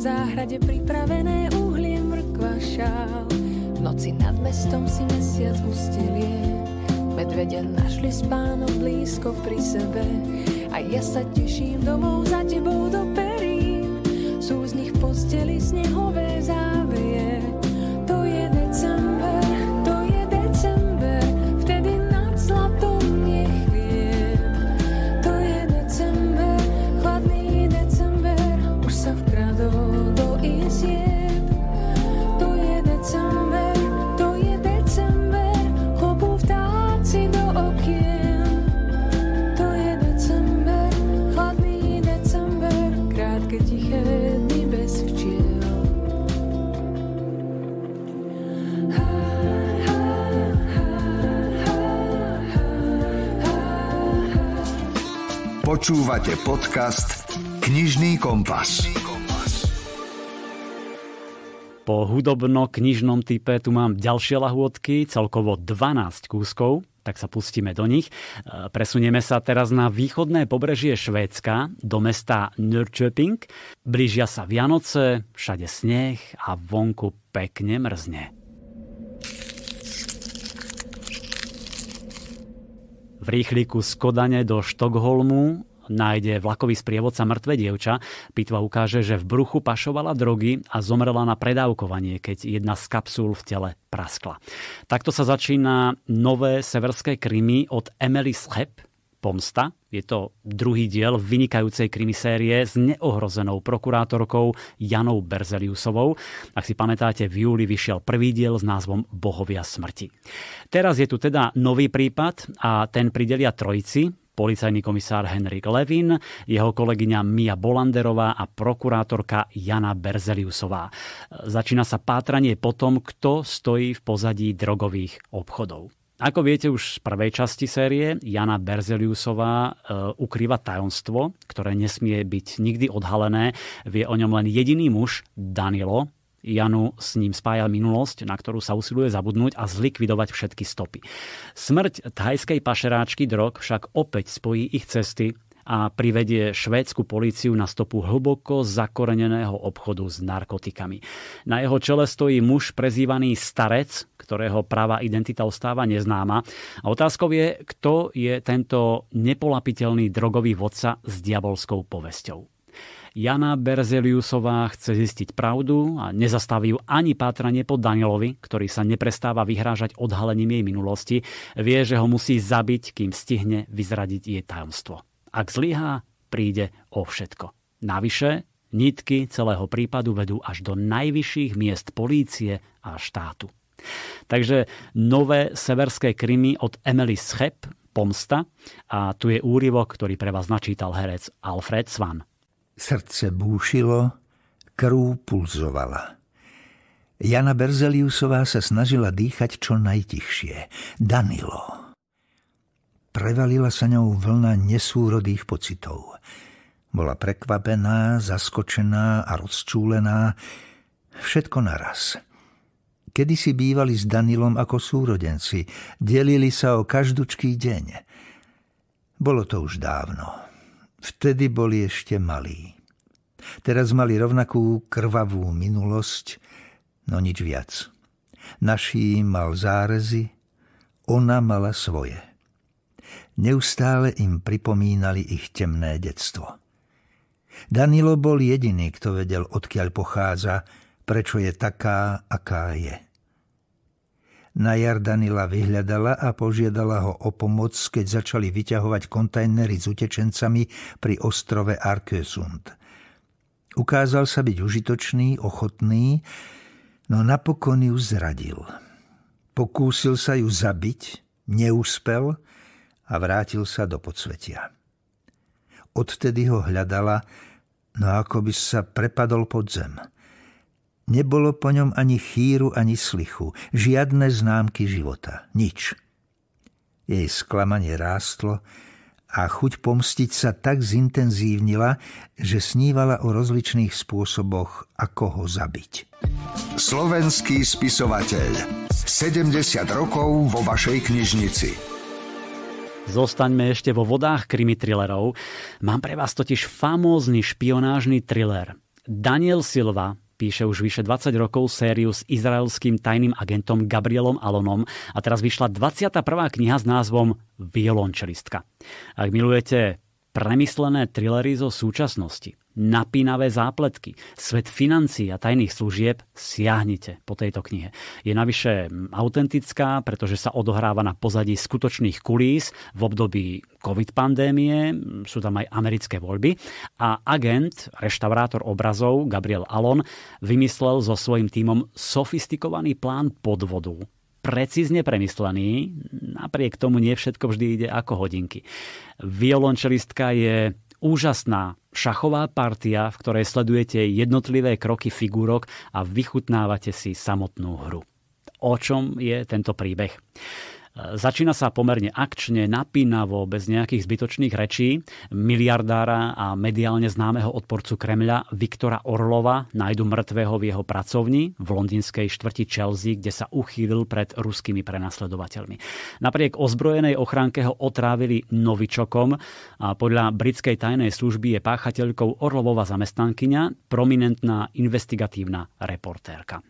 V záhrade pripravené uhlie mrkva šál. V noci nad mestom si mesiac ustelie. Medvede našli spánok blízko pri sebe. A ja sa teším domov za tebou do perín. Sú z nich v posteli snehové záhrady Počúvate podcast Knižný kompas. Po hudobno-knižnom type tu mám ďalšie lahôdky, celkovo 12 kúskov, tak sa pustíme do nich. E, presunieme sa teraz na východné pobrežie Švédska, do mesta Nürköping. Blížia sa Vianoce, všade sneh a vonku pekne mrzne. V rýchliku z Kodane do Štokholmu nájde vlakový sprievodca mŕtve dievča. Pitva ukáže, že v bruchu pašovala drogy a zomrela na predávkovanie, keď jedna z kapsúl v tele praskla. Takto sa začína nové severské krymy od Emily Schep, Pomsta. Je to druhý diel vynikajúcej krimisérie s neohrozenou prokurátorkou Janou Berzeliusovou. Ak si pamätáte, v júli vyšiel prvý diel s názvom Bohovia smrti. Teraz je tu teda nový prípad a ten pridelia trojici, policajný komisár Henrik Levin, jeho kolegyňa Mia Bolanderová a prokurátorka Jana Berzeliusová. Začína sa pátranie po tom, kto stojí v pozadí drogových obchodov. Ako viete už z prvej časti série, Jana Berzeliusová e, ukrýva tajomstvo, ktoré nesmie byť nikdy odhalené. Vie o ňom len jediný muž, Danilo, Janu s ním spája minulosť, na ktorú sa usiluje zabudnúť a zlikvidovať všetky stopy. Smrť thajskej pašeráčky drog však opäť spojí ich cesty a privedie švédsku políciu na stopu hlboko zakoreneného obchodu s narkotikami. Na jeho čele stojí muž prezývaný Starec, ktorého práva identita ostáva neznáma. A otázkou je, kto je tento nepolapiteľný drogový vodca s diabolskou povesťou. Jana Berzeliusová chce zistiť pravdu a nezastaví ju ani pátranie po Danielovi, ktorý sa neprestáva vyhrážať odhalením jej minulosti. Vie, že ho musí zabiť, kým stihne vyzradiť jej tajomstvo. Ak zlyhá, príde o všetko. Navyše, nitky celého prípadu vedú až do najvyšších miest polície a štátu. Takže nové severské krymy od Emily Schep, Pomsta a tu je úryvok, ktorý pre vás načítal herec Alfred Svan. Srdce búšilo, krú pulzovala. Jana Berzeliusová sa snažila dýchať čo najtichšie. Danilo. Prevalila sa ňou vlna nesúrodých pocitov. Bola prekvapená, zaskočená a rozčúlená. Všetko naraz. Kedy si bývali s Danilom ako súrodenci, delili sa o každúčký deň. Bolo to už dávno. Vtedy boli ešte malí. Teraz mali rovnakú krvavú minulosť, no nič viac. Naší mal zárezy, ona mala svoje. Neustále im pripomínali ich temné detstvo. Danilo bol jediný, kto vedel, odkiaľ pochádza, prečo je taká, aká je na Jardanila vyhľadala a požiadala ho o pomoc, keď začali vyťahovať kontajnery s utečencami pri ostrove Arkesund. Ukázal sa byť užitočný, ochotný, no napokon ju zradil. Pokúsil sa ju zabiť, neúspel a vrátil sa do podsvetia. Odtedy ho hľadala, no ako by sa prepadol pod zem – Nebolo po ňom ani chýru, ani slichu, žiadne známky života, nič. Jej sklamanie rástlo a chuť pomstiť sa tak zintenzívnila, že snívala o rozličných spôsoboch, ako ho zabiť. Slovenský spisovateľ. 70 rokov vo vašej knižnici. Zostaňme ešte vo vodách krimi thrillerov. Mám pre vás totiž famózny špionážny thriller. Daniel Silva píše už vyše 20 rokov sériu s izraelským tajným agentom Gabrielom Alonom a teraz vyšla 21. kniha s názvom Violončelistka. Ak milujete premyslené trilery zo súčasnosti, napínavé zápletky, svet financií a tajných služieb, siahnite po tejto knihe. Je navyše mm, autentická, pretože sa odohráva na pozadí skutočných kulís v období COVID pandémie, mm, sú tam aj americké voľby a agent, reštaurátor obrazov Gabriel Alon vymyslel so svojím tímom sofistikovaný plán podvodu, precízne premyslený, napriek tomu nie všetko vždy ide ako hodinky. Violončelistka je úžasná šachová partia, v ktorej sledujete jednotlivé kroky figúrok a vychutnávate si samotnú hru. O čom je tento príbeh? Začína sa pomerne akčne, napínavo, bez nejakých zbytočných rečí. Miliardára a mediálne známeho odporcu Kremľa Viktora Orlova nájdu mŕtvého v jeho pracovni v londýnskej štvrti Chelsea, kde sa uchýlil pred ruskými prenasledovateľmi. Napriek ozbrojenej ochránke ho otrávili novičokom a podľa britskej tajnej služby je páchateľkou Orlovova zamestnankyňa, prominentná investigatívna reportérka.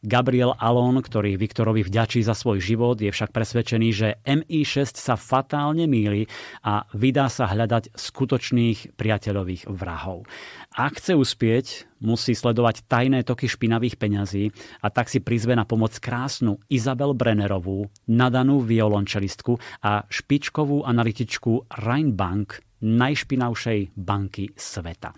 Gabriel Alon, ktorý Viktorovi vďačí za svoj život, je však presvedčený, že MI6 sa fatálne míli a vydá sa hľadať skutočných priateľových vrahov. Ak chce uspieť, musí sledovať tajné toky špinavých peňazí a tak si prizve na pomoc krásnu Izabel Brennerovú, nadanú violončelistku a špičkovú analytičku Rheinbank, najšpinavšej banky sveta.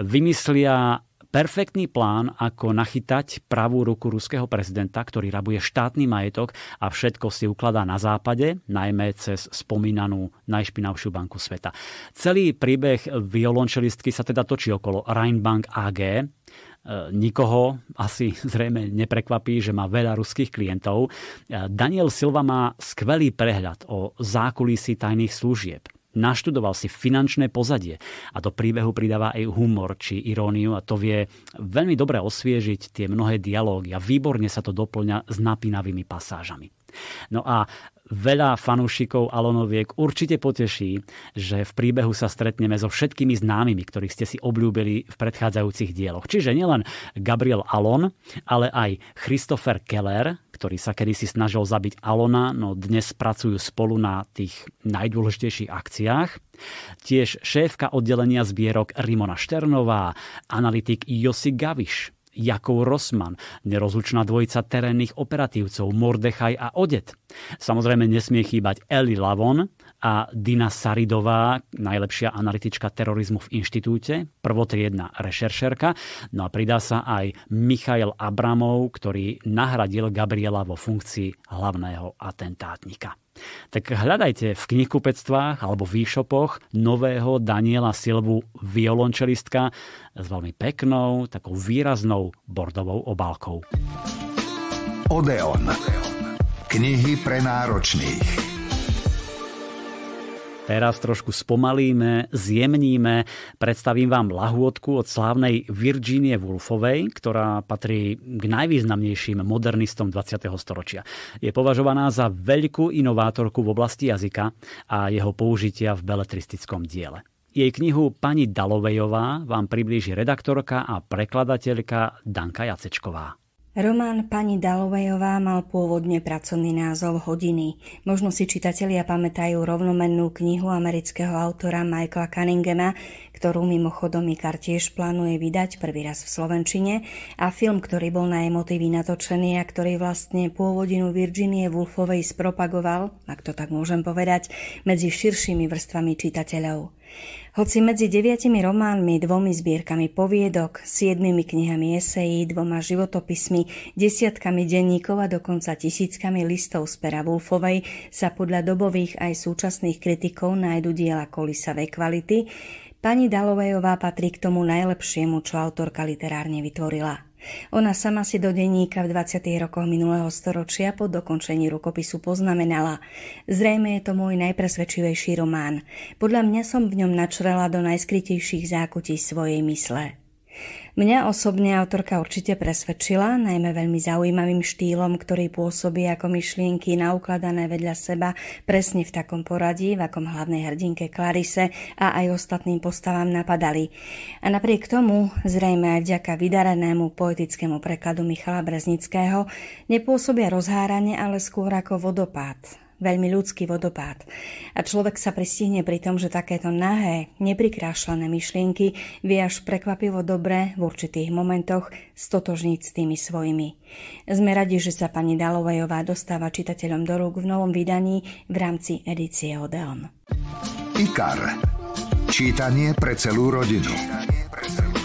Vymyslia perfektný plán, ako nachytať pravú ruku ruského prezidenta, ktorý rabuje štátny majetok a všetko si ukladá na západe, najmä cez spomínanú najšpinavšiu banku sveta. Celý príbeh violončelistky sa teda točí okolo Rheinbank AG, e, nikoho asi zrejme neprekvapí, že má veľa ruských klientov. E, Daniel Silva má skvelý prehľad o zákulisí tajných služieb Naštudoval si finančné pozadie a do príbehu pridáva aj humor či iróniu a to vie veľmi dobre osviežiť tie mnohé dialógy a výborne sa to doplňa s napínavými pasážami. No a veľa fanúšikov Alonoviek určite poteší, že v príbehu sa stretneme so všetkými známymi, ktorých ste si obľúbili v predchádzajúcich dieloch. Čiže nielen Gabriel Alon, ale aj Christopher Keller, ktorý sa kedysi snažil zabiť Alona, no dnes pracujú spolu na tých najdôležitejších akciách. Tiež šéfka oddelenia zbierok Rimona Šternová, analytik Josi Gaviš, Jakov Rosman, nerozlučná dvojica terénnych operatívcov Mordechaj a Odet. Samozrejme nesmie chýbať Eli Lavon, a Dina Saridová, najlepšia analytička terorizmu v inštitúte, prvotriedna rešeršerka. No a pridá sa aj Michail Abramov, ktorý nahradil Gabriela vo funkcii hlavného atentátnika. Tak hľadajte v knihkupectvách alebo v e-shopoch nového Daniela Silvu violončelistka s veľmi peknou, takou výraznou bordovou obálkou. Odeon. Knihy pre náročných. Teraz trošku spomalíme, zjemníme. Predstavím vám lahôdku od slávnej Virginie Woolfovej, ktorá patrí k najvýznamnejším modernistom 20. storočia. Je považovaná za veľkú inovátorku v oblasti jazyka a jeho použitia v beletristickom diele. Jej knihu Pani Dalovejová vám priblíži redaktorka a prekladateľka Danka Jacečková. Román pani Dalovejová mal pôvodne pracovný názov Hodiny. Možno si čitatelia pamätajú rovnomennú knihu amerického autora Michaela Cunninghama, ktorú mimochodom Ikar tiež plánuje vydať prvý raz v Slovenčine a film, ktorý bol na emotivy natočený a ktorý vlastne pôvodinu Virginie Woolfovej spropagoval, ak to tak môžem povedať, medzi širšími vrstvami čitateľov. Hoci medzi deviatimi románmi, dvomi zbierkami poviedok, siedmimi knihami esejí, dvoma životopismi, desiatkami denníkov a dokonca tisíckami listov z pera Wolfovej sa podľa dobových aj súčasných kritikov nájdu diela kolisavej kvality, pani Dalovejová patrí k tomu najlepšiemu, čo autorka literárne vytvorila. Ona sama si do denníka v 20. rokoch minulého storočia po dokončení rukopisu poznamenala Zrejme je to môj najpresvedčivejší román. Podľa mňa som v ňom načrela do najskrytejších zákutí svojej mysle. Mňa osobne autorka určite presvedčila, najmä veľmi zaujímavým štýlom, ktorý pôsobí ako myšlienky naukladané vedľa seba presne v takom poradí, v akom hlavnej hrdinke Klarise a aj ostatným postavám napadali. A napriek tomu, zrejme aj vďaka vydarenému poetickému prekladu Michala Breznického, nepôsobia rozhárane, ale skôr ako vodopád, veľmi ľudský vodopád. A človek sa pristihne pri tom, že takéto nahé, neprikrášlené myšlienky vie až prekvapivo dobre v určitých momentoch stotožniť s tými svojimi. Sme radi, že sa pani Dalovejová dostáva čitateľom do rúk v novom vydaní v rámci edície Odeon. IKAR. Čítanie pre celú rodinu. Čítanie pre celú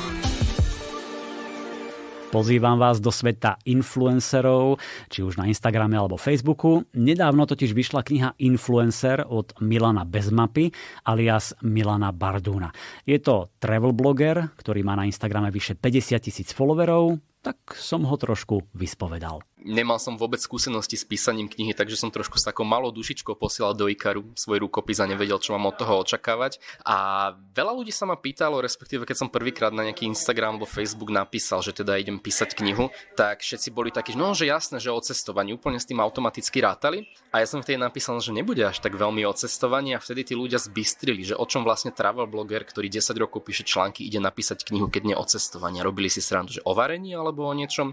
Pozývam vás do sveta influencerov, či už na Instagrame alebo Facebooku. Nedávno totiž vyšla kniha Influencer od Milana Bezmapy alias Milana Bardúna. Je to travel bloger, ktorý má na Instagrame vyše 50 tisíc followerov, tak som ho trošku vyspovedal. Nemal som vôbec skúsenosti s písaním knihy, takže som trošku s takou malou dušičkou posielal do Ikaru svoj rukopis a nevedel, čo mám od toho očakávať. A veľa ľudí sa ma pýtalo, respektíve keď som prvýkrát na nejaký Instagram alebo Facebook napísal, že teda idem písať knihu, tak všetci boli takí, no že jasné, že o cestovaní úplne s tým automaticky rátali. A ja som vtedy napísal, že nebude až tak veľmi o cestovaní a vtedy tí ľudia zbystrili, že o čom vlastne travel blogger, ktorý 10 rokov píše články, ide napísať knihu, keď nie o cestovaní. Robili si srandu, že o varení alebo o niečom.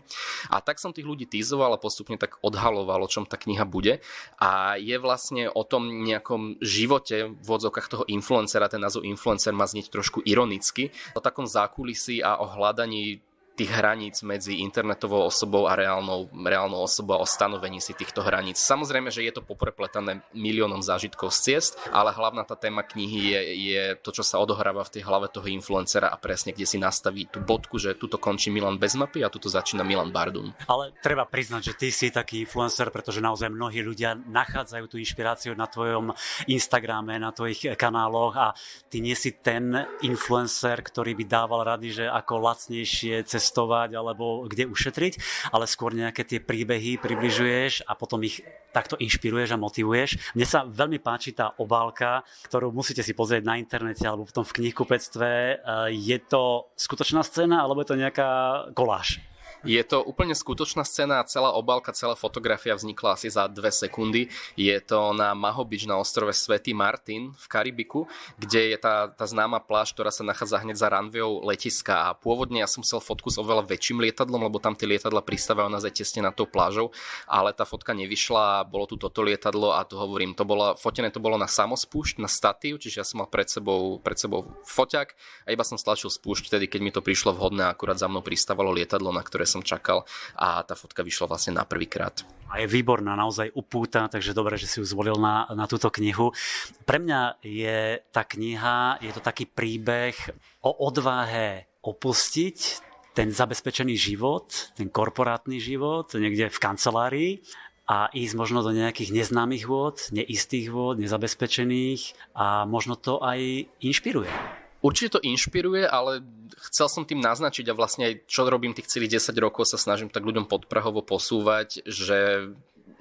A tak som tých ľudí týzol analyzoval a postupne tak odhaloval, o čom tá kniha bude. A je vlastne o tom nejakom živote v odzokách toho influencera, ten názov influencer má znieť trošku ironicky, o takom zákulisí a o hľadaní tých hraníc medzi internetovou osobou a reálnou, reálnou osobou a o stanovení si týchto hraníc. Samozrejme, že je to poprepletané miliónom zážitkov z ciest, ale hlavná tá téma knihy je, je to, čo sa odohráva v tej hlave toho influencera a presne, kde si nastaví tú bodku, že tuto končí Milan bez mapy a tuto začína Milan Bardum. Ale treba priznať, že ty si taký influencer, pretože naozaj mnohí ľudia nachádzajú tú inšpiráciu na tvojom Instagrame, na tvojich kanáloch a ty nie si ten influencer, ktorý by dával rady, že ako lacnejšie cez investovať alebo kde ušetriť, ale skôr nejaké tie príbehy približuješ a potom ich takto inšpiruješ a motivuješ. Mne sa veľmi páči tá obálka, ktorú musíte si pozrieť na internete alebo v tom v knihkupectve. E, je to skutočná scéna alebo je to nejaká koláž? Je to úplne skutočná scéna, celá obálka, celá fotografia vznikla asi za dve sekundy. Je to na Mahobič na ostrove Svetý Martin v Karibiku, kde je tá, tá známa pláž, ktorá sa nachádza hneď za ranviou letiska. A pôvodne ja som chcel fotku s oveľa väčším lietadlom, lebo tam tie lietadla pristávajú na tesne nad tou plážou, ale tá fotka nevyšla, bolo tu toto lietadlo a to hovorím, to bolo, fotené to bolo na samospúšť, na statív, čiže ja som mal pred sebou, pred sebou foťak a iba som stlačil spúšť tedy keď mi to prišlo vhodné, akurát za mnou pristávalo lietadlo, na ktoré som som čakal a tá fotka vyšla vlastne na prvýkrát. A je výborná, naozaj upúta, takže dobre, že si ju zvolil na, na túto knihu. Pre mňa je tá kniha, je to taký príbeh o odvahe opustiť ten zabezpečený život, ten korporátny život, niekde v kancelárii a ísť možno do nejakých neznámych vôd, neistých vôd, nezabezpečených a možno to aj inšpiruje. Určite to inšpiruje, ale chcel som tým naznačiť a vlastne aj čo robím tých celých 10 rokov sa snažím tak ľuďom podprahovo posúvať, že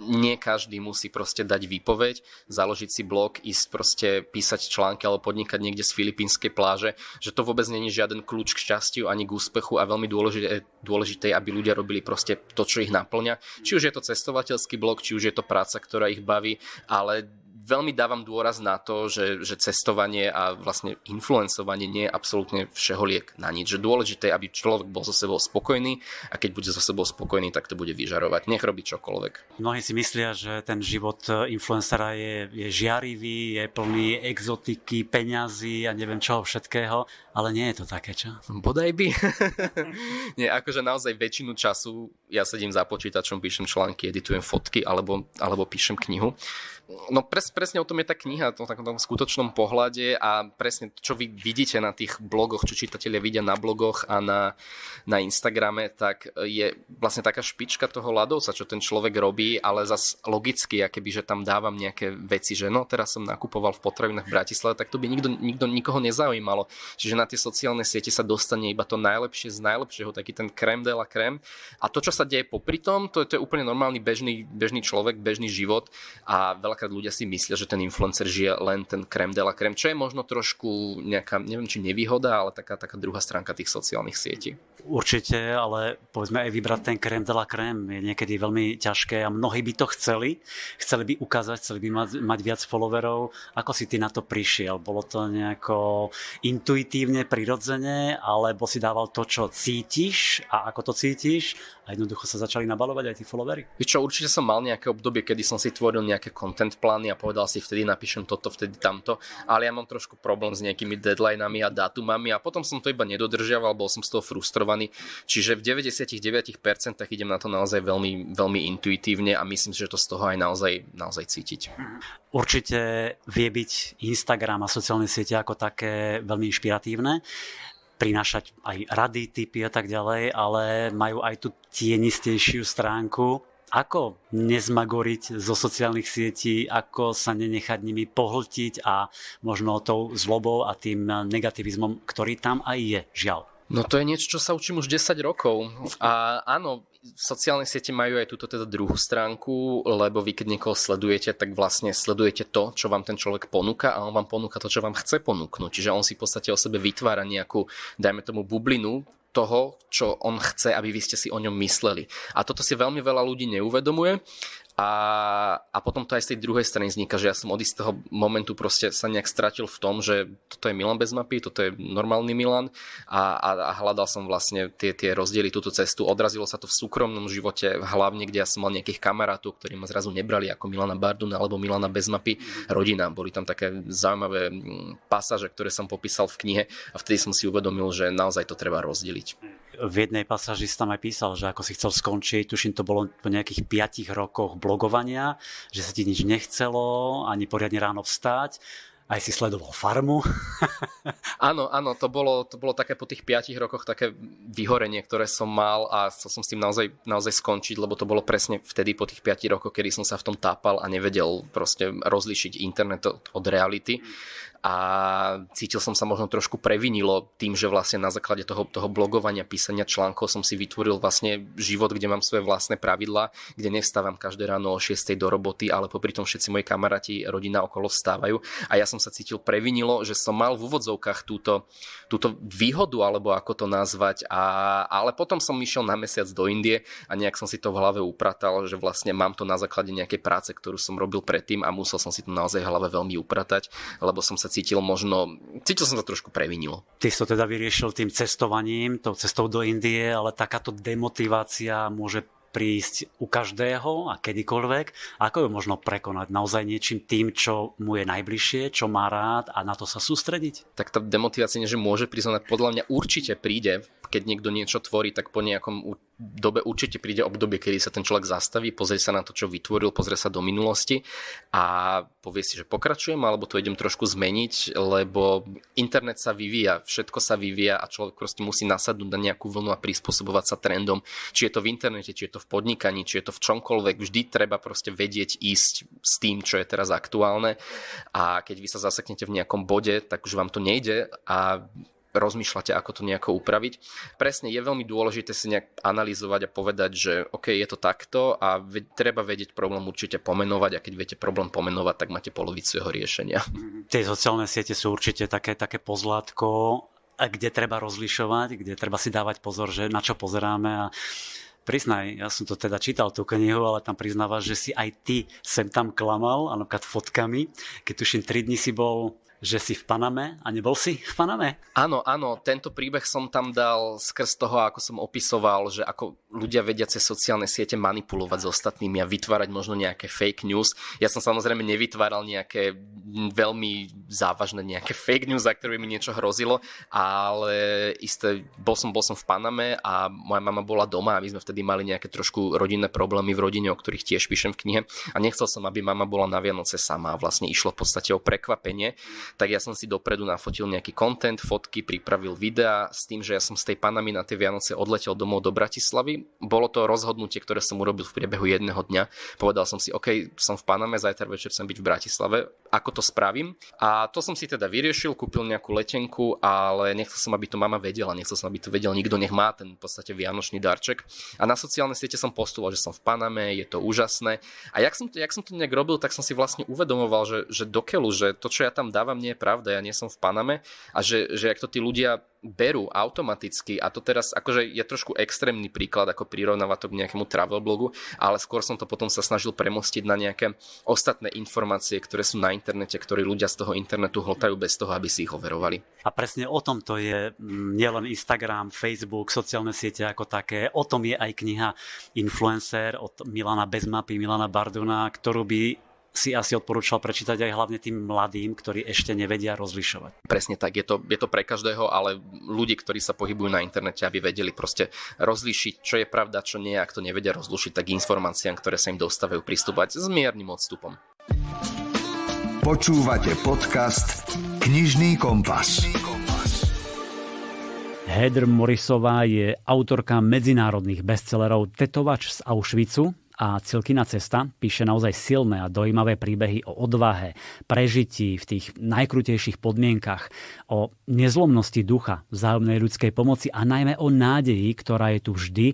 nie každý musí proste dať výpoveď, založiť si blog, ísť proste písať články alebo podnikať niekde z filipínskej pláže, že to vôbec není žiaden kľúč k šťastiu ani k úspechu a veľmi dôležité, dôležité, aby ľudia robili proste to, čo ich naplňa. Či už je to cestovateľský blog, či už je to práca, ktorá ich baví, ale veľmi dávam dôraz na to, že, že cestovanie a vlastne influencovanie nie je absolútne liek na nič. Že dôležité, aby človek bol so sebou spokojný a keď bude so sebou spokojný, tak to bude vyžarovať. Nech robí čokoľvek. Mnohí si myslia, že ten život e, influencera je, je žiarivý, je plný exotiky, peňazí a neviem čoho všetkého, ale nie je to také, čo? Bodaj by. nie, akože naozaj väčšinu času ja sedím za počítačom, píšem články, editujem fotky alebo, alebo píšem knihu. No pres, presne o tom je tá kniha, o takom tom skutočnom pohľade a presne to, čo vy vidíte na tých blogoch, čo čitatelia vidia na blogoch a na, na Instagrame, tak je vlastne taká špička toho ľadovca, čo ten človek robí, ale zas logicky, keby že tam dávam nejaké veci, že no teraz som nakupoval v potravinách v Bratislave, tak to by nikto, nikto nikoho nezaujímalo. Čiže na tie sociálne siete sa dostane iba to najlepšie z najlepšieho, taký ten krem de la krem. A to, čo sa deje popri tom, to, to je úplne normálny bežný, bežný človek, bežný život a veľakrát ľudia si myslí myslia, že ten influencer žije len ten krem de la krem, čo je možno trošku nejaká, neviem či nevýhoda, ale taká, taká druhá stránka tých sociálnych sietí určite, ale povedzme aj vybrať ten krém de la krém je niekedy veľmi ťažké a mnohí by to chceli. Chceli by ukázať, chceli by mať, mať viac followerov. Ako si ty na to prišiel? Bolo to nejako intuitívne, prirodzene, alebo si dával to, čo cítiš a ako to cítiš a jednoducho sa začali nabalovať aj tí followery? Víš čo, určite som mal nejaké obdobie, kedy som si tvoril nejaké content plány a povedal si vtedy napíšem toto, vtedy tamto, ale ja mám trošku problém s nejakými deadlinami a dátumami a potom som to iba nedodržiaval, bol som z toho frustrovaný zapracovaný. Čiže v 99% idem na to naozaj veľmi, veľmi intuitívne a myslím si, že to z toho aj naozaj, naozaj cítiť. Mhm. Určite vie byť Instagram a sociálne siete ako také veľmi inšpiratívne prinášať aj rady, typy a tak ďalej, ale majú aj tú tienistejšiu stránku, ako nezmagoriť zo sociálnych sietí, ako sa nenechať nimi pohltiť a možno tou zlobou a tým negativizmom, ktorý tam aj je, žiaľ. No to je niečo, čo sa učím už 10 rokov. A áno, sociálne siete majú aj túto teda druhú stránku, lebo vy keď niekoho sledujete, tak vlastne sledujete to, čo vám ten človek ponúka a on vám ponúka to, čo vám chce ponúknuť. Čiže on si v podstate o sebe vytvára nejakú, dajme tomu, bublinu, toho, čo on chce, aby vy ste si o ňom mysleli. A toto si veľmi veľa ľudí neuvedomuje a, a potom to aj z tej druhej strany vzniká, že ja som od istého momentu proste sa nejak stratil v tom, že toto je Milan bez mapy, toto je normálny Milan a, a, a hľadal som vlastne tie, tie rozdiely, túto cestu. Odrazilo sa to v súkromnom živote, hlavne kde ja som mal nejakých kamarátov, ktorí ma zrazu nebrali ako Milana Barduna alebo Milana bez mapy, rodina. Boli tam také zaujímavé mm, pasáže, ktoré som popísal v knihe a vtedy som si uvedomil, že naozaj to treba rozdeliť v jednej pasáži si tam aj písal, že ako si chcel skončiť, tuším to bolo po nejakých 5 rokoch blogovania, že sa ti nič nechcelo, ani poriadne ráno vstať, aj si sledoval farmu. áno, áno, to bolo, to bolo také po tých 5 rokoch také vyhorenie, ktoré som mal a chcel som s tým naozaj, naozaj skončiť, lebo to bolo presne vtedy po tých 5 rokoch, kedy som sa v tom tápal a nevedel proste rozlišiť internet od reality a cítil som sa možno trošku previnilo tým, že vlastne na základe toho, toho blogovania, písania článkov som si vytvoril vlastne život, kde mám svoje vlastné pravidla, kde nevstávam každé ráno o 6 do roboty, ale popri tom všetci moji kamaráti, rodina okolo vstávajú a ja som sa cítil previnilo, že som mal v úvodzovkách túto, túto výhodu, alebo ako to nazvať, a, ale potom som išiel na mesiac do Indie a nejak som si to v hlave upratal, že vlastne mám to na základe nejakej práce, ktorú som robil predtým a musel som si to naozaj v hlave veľmi upratať, lebo som sa cítil možno, cítil som sa trošku previnil. Ty si to teda vyriešil tým cestovaním, tou cestou do Indie, ale takáto demotivácia môže prísť u každého a kedykoľvek. Ako ju možno prekonať naozaj niečím tým, čo mu je najbližšie, čo má rád a na to sa sústrediť? Tak tá demotivácia, že môže prísť, ona podľa mňa určite príde, keď niekto niečo tvorí, tak po nejakom dobe určite príde obdobie, kedy sa ten človek zastaví, pozrie sa na to, čo vytvoril, pozrie sa do minulosti a povie si, že pokračujem alebo to idem trošku zmeniť, lebo internet sa vyvíja, všetko sa vyvíja a človek proste musí nasadnúť na nejakú vlnu a prispôsobovať sa trendom. Či je to v internete, či je to v podnikaní, či je to v čomkoľvek, vždy treba proste vedieť ísť s tým, čo je teraz aktuálne a keď vy sa zaseknete v nejakom bode, tak už vám to nejde a rozmýšľate, ako to nejako upraviť. Presne je veľmi dôležité si nejak analyzovať a povedať, že OK, je to takto a ve- treba vedieť problém určite pomenovať a keď viete problém pomenovať, tak máte polovicu jeho riešenia. Mm-hmm. Tie sociálne siete sú určite také, také pozlátko, kde treba rozlišovať, kde treba si dávať pozor, že na čo pozeráme a priznaj, ja som to teda čítal tú knihu, ale tam priznávaš, že si aj ty sem tam klamal, napríklad fotkami, keď tuším 3 dní si bol že si v Paname a nebol si v Paname? Áno, áno, tento príbeh som tam dal skrz toho, ako som opisoval, že ako ľudia vedia cez sociálne siete manipulovať s ostatnými a vytvárať možno nejaké fake news. Ja som samozrejme nevytváral nejaké veľmi závažné nejaké fake news, za ktoré by mi niečo hrozilo, ale isté, bol som, bol som v Paname a moja mama bola doma a my sme vtedy mali nejaké trošku rodinné problémy v rodine, o ktorých tiež píšem v knihe a nechcel som, aby mama bola na Vianoce sama a vlastne išlo v podstate o prekvapenie tak ja som si dopredu nafotil nejaký content, fotky, pripravil videá s tým, že ja som z tej Panamy na tie Vianoce odletel domov do Bratislavy. Bolo to rozhodnutie, ktoré som urobil v priebehu jedného dňa. Povedal som si, OK, som v Paname, zajtra večer chcem byť v Bratislave ako to spravím. A to som si teda vyriešil, kúpil nejakú letenku, ale nechcel som, aby to mama vedela, nechcel som, aby to vedel nikto, nech má ten v podstate vianočný darček. A na sociálne siete som postoval, že som v Paname, je to úžasné. A jak som to, jak som to nejak robil, tak som si vlastne uvedomoval, že, že dokelu, že to, čo ja tam dávam, nie je pravda, ja nie som v Paname a že, že jak to tí ľudia berú automaticky, a to teraz akože je trošku extrémny príklad, ako prirovnáva to k nejakému travel blogu, ale skôr som to potom sa snažil premostiť na nejaké ostatné informácie, ktoré sú na internete, ktoré ľudia z toho internetu hltajú bez toho, aby si ich overovali. A presne o tom to je mm, nielen Instagram, Facebook, sociálne siete ako také, o tom je aj kniha Influencer od Milana Bezmapy, Milana Barduna, ktorú by si asi odporúčal prečítať aj hlavne tým mladým, ktorí ešte nevedia rozlišovať. Presne tak, je to, je to pre každého, ale ľudí, ktorí sa pohybujú na internete, aby vedeli proste rozlíšiť, čo je pravda, čo nie, ak to nevedia rozlúšiť, tak informáciám, ktoré sa im dostávajú, pristúpať s miernym odstupom. Počúvate podcast Knižný kompas. Heather Morisová je autorka medzinárodných bestsellerov Tetovač z Auschwitzu, a Cilkina cesta píše naozaj silné a dojímavé príbehy o odvahe, prežití v tých najkrutejších podmienkach, o nezlomnosti ducha, vzájomnej ľudskej pomoci a najmä o nádeji, ktorá je tu vždy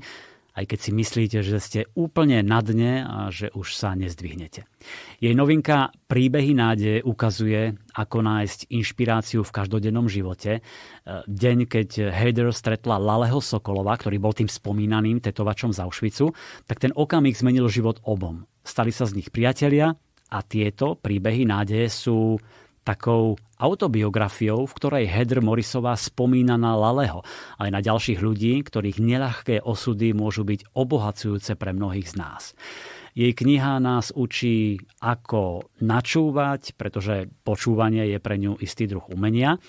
aj keď si myslíte, že ste úplne na dne a že už sa nezdvihnete. Jej novinka Príbehy nádeje ukazuje, ako nájsť inšpiráciu v každodennom živote. E, deň, keď Heather stretla Laleho Sokolova, ktorý bol tým spomínaným tetovačom z Auschwitzu, tak ten okamih zmenil život obom. Stali sa z nich priatelia a tieto príbehy nádeje sú takou autobiografiou, v ktorej Hedr Morisová spomína na Laleho, aj na ďalších ľudí, ktorých neľahké osudy môžu byť obohacujúce pre mnohých z nás. Jej kniha nás učí, ako načúvať, pretože počúvanie je pre ňu istý druh umenia.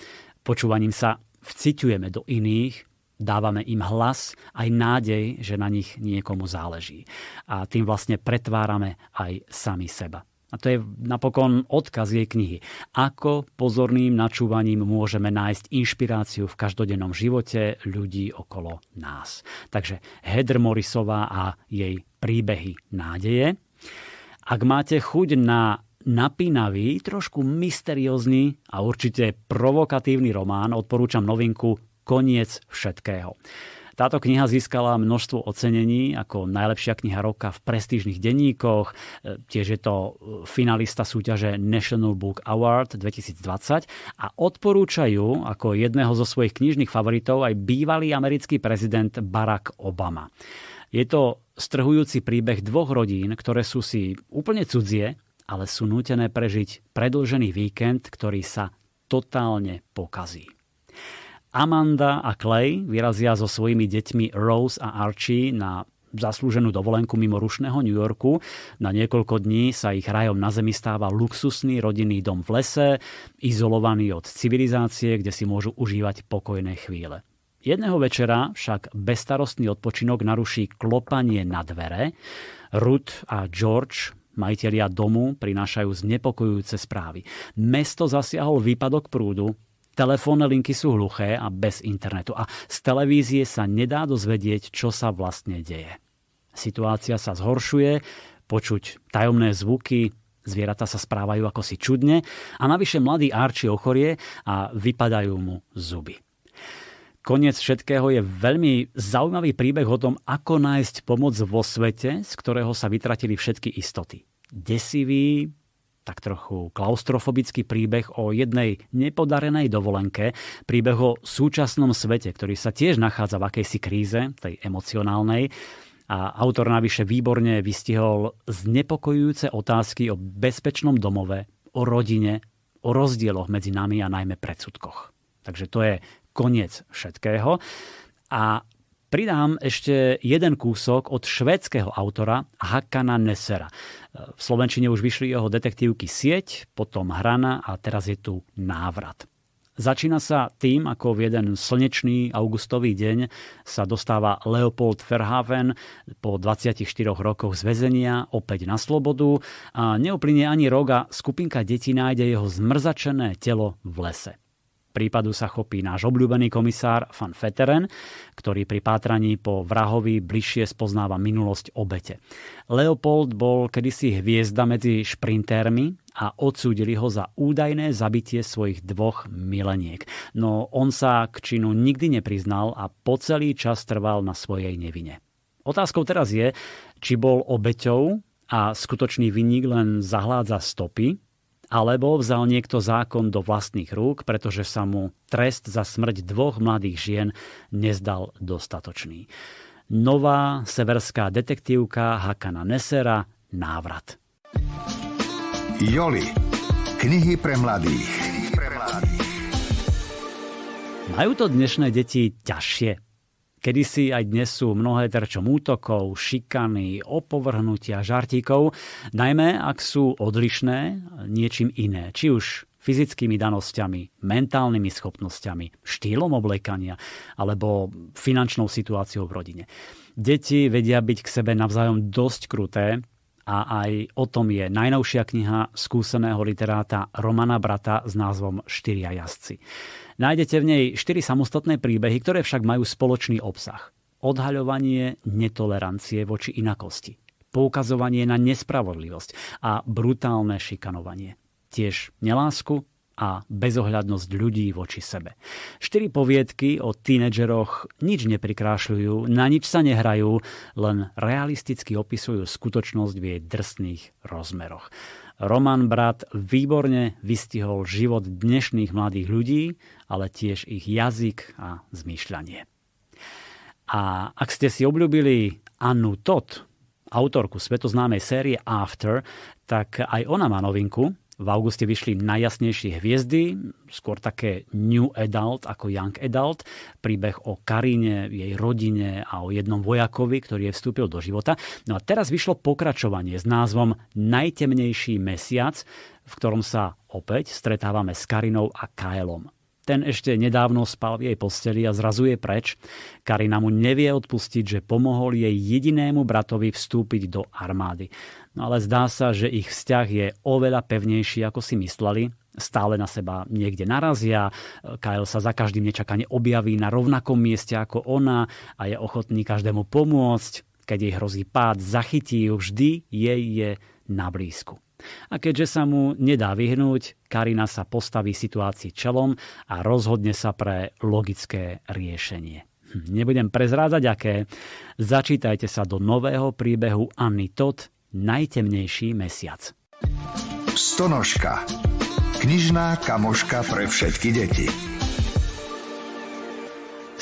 Počúvaním sa vciťujeme do iných, dávame im hlas, aj nádej, že na nich niekomu záleží. A tým vlastne pretvárame aj sami seba. A to je napokon odkaz jej knihy. Ako pozorným načúvaním môžeme nájsť inšpiráciu v každodennom živote ľudí okolo nás. Takže Hedr Morisová a jej príbehy nádeje. Ak máte chuť na napínavý, trošku mysteriózny a určite provokatívny román, odporúčam novinku Koniec všetkého. Táto kniha získala množstvo ocenení ako najlepšia kniha roka v prestížnych denníkoch, e, tiež je to e, finalista súťaže National Book Award 2020 a odporúčajú ako jedného zo svojich knižných favoritov aj bývalý americký prezident Barack Obama. Je to strhujúci príbeh dvoch rodín, ktoré sú si úplne cudzie, ale sú nútené prežiť predlžený víkend, ktorý sa totálne pokazí. Amanda a Clay vyrazia so svojimi deťmi Rose a Archie na zaslúženú dovolenku mimo rušného New Yorku. Na niekoľko dní sa ich rajom na zemi stáva luxusný rodinný dom v lese, izolovaný od civilizácie, kde si môžu užívať pokojné chvíle. Jedného večera však bestarostný odpočinok naruší klopanie na dvere. Ruth a George majitelia domu prinášajú znepokojujúce správy. Mesto zasiahol výpadok prúdu, Telefónne linky sú hluché a bez internetu a z televízie sa nedá dozvedieť, čo sa vlastne deje. Situácia sa zhoršuje, počuť tajomné zvuky, zvieratá sa správajú ako si čudne a navyše mladý Archie ochorie a vypadajú mu zuby. Koniec všetkého je veľmi zaujímavý príbeh o tom, ako nájsť pomoc vo svete, z ktorého sa vytratili všetky istoty. Desivý, tak trochu klaustrofobický príbeh o jednej nepodarenej dovolenke, príbeh o súčasnom svete, ktorý sa tiež nachádza v akejsi kríze, tej emocionálnej. A autor navyše výborne vystihol znepokojujúce otázky o bezpečnom domove, o rodine, o rozdieloch medzi nami a najmä predsudkoch. Takže to je koniec všetkého. A pridám ešte jeden kúsok od švédskeho autora Hakana Nesera. V Slovenčine už vyšli jeho detektívky Sieť, potom Hrana a teraz je tu Návrat. Začína sa tým, ako v jeden slnečný augustový deň sa dostáva Leopold Verhaven po 24 rokoch z väzenia opäť na slobodu a neoplynie ani roga a skupinka detí nájde jeho zmrzačené telo v lese. Prípadu sa chopí náš obľúbený komisár Van Veteren, ktorý pri pátraní po vrahovi bližšie spoznáva minulosť obete. Leopold bol kedysi hviezda medzi šprintérmi a odsúdili ho za údajné zabitie svojich dvoch mileniek. No on sa k činu nikdy nepriznal a po celý čas trval na svojej nevine. Otázkou teraz je, či bol obeťou a skutočný vinník len zahládza stopy, alebo vzal niekto zákon do vlastných rúk, pretože sa mu trest za smrť dvoch mladých žien nezdal dostatočný. Nová severská detektívka Hakana Nesera Návrat. Joli. Knihy pre mladých. Majú to dnešné deti ťažšie Kedysi aj dnes sú mnohé terčom útokov, šikany, opovrhnutia, žartíkov, najmä ak sú odlišné niečím iné, či už fyzickými danosťami, mentálnymi schopnosťami, štýlom oblekania alebo finančnou situáciou v rodine. Deti vedia byť k sebe navzájom dosť kruté, a aj o tom je najnovšia kniha skúseného literáta Romana Brata s názvom Štyria jazdci. Nájdete v nej štyri samostatné príbehy, ktoré však majú spoločný obsah. Odhaľovanie netolerancie voči inakosti, poukazovanie na nespravodlivosť a brutálne šikanovanie. Tiež nelásku, a bezohľadnosť ľudí voči sebe. Štyri poviedky o tínedžeroch nič neprikrášľujú, na nič sa nehrajú, len realisticky opisujú skutočnosť v jej drsných rozmeroch. Roman Brat výborne vystihol život dnešných mladých ľudí ale tiež ich jazyk a zmýšľanie. A ak ste si obľúbili Annu Todd, autorku svetoznámej série After, tak aj ona má novinku. V auguste vyšli najjasnejšie hviezdy, skôr také New Adult ako Young Adult, príbeh o Karine, jej rodine a o jednom vojakovi, ktorý je vstúpil do života. No a teraz vyšlo pokračovanie s názvom Najtemnejší mesiac, v ktorom sa opäť stretávame s Karinou a Kylom. Ten ešte nedávno spal v jej posteli a zrazuje preč. Karina mu nevie odpustiť, že pomohol jej jedinému bratovi vstúpiť do armády. No ale zdá sa, že ich vzťah je oveľa pevnejší, ako si mysleli. Stále na seba niekde narazia, Kyle sa za každým nečakane objaví na rovnakom mieste ako ona a je ochotný každému pomôcť. Keď jej hrozí pád, zachytí ju, vždy jej je na blízku. A keďže sa mu nedá vyhnúť, Karina sa postaví situácii čelom a rozhodne sa pre logické riešenie. Hm, nebudem prezrádzať aké, začítajte sa do nového príbehu Anny Todd Najtemnejší mesiac. Stonožka. Knižná kamoška pre všetky deti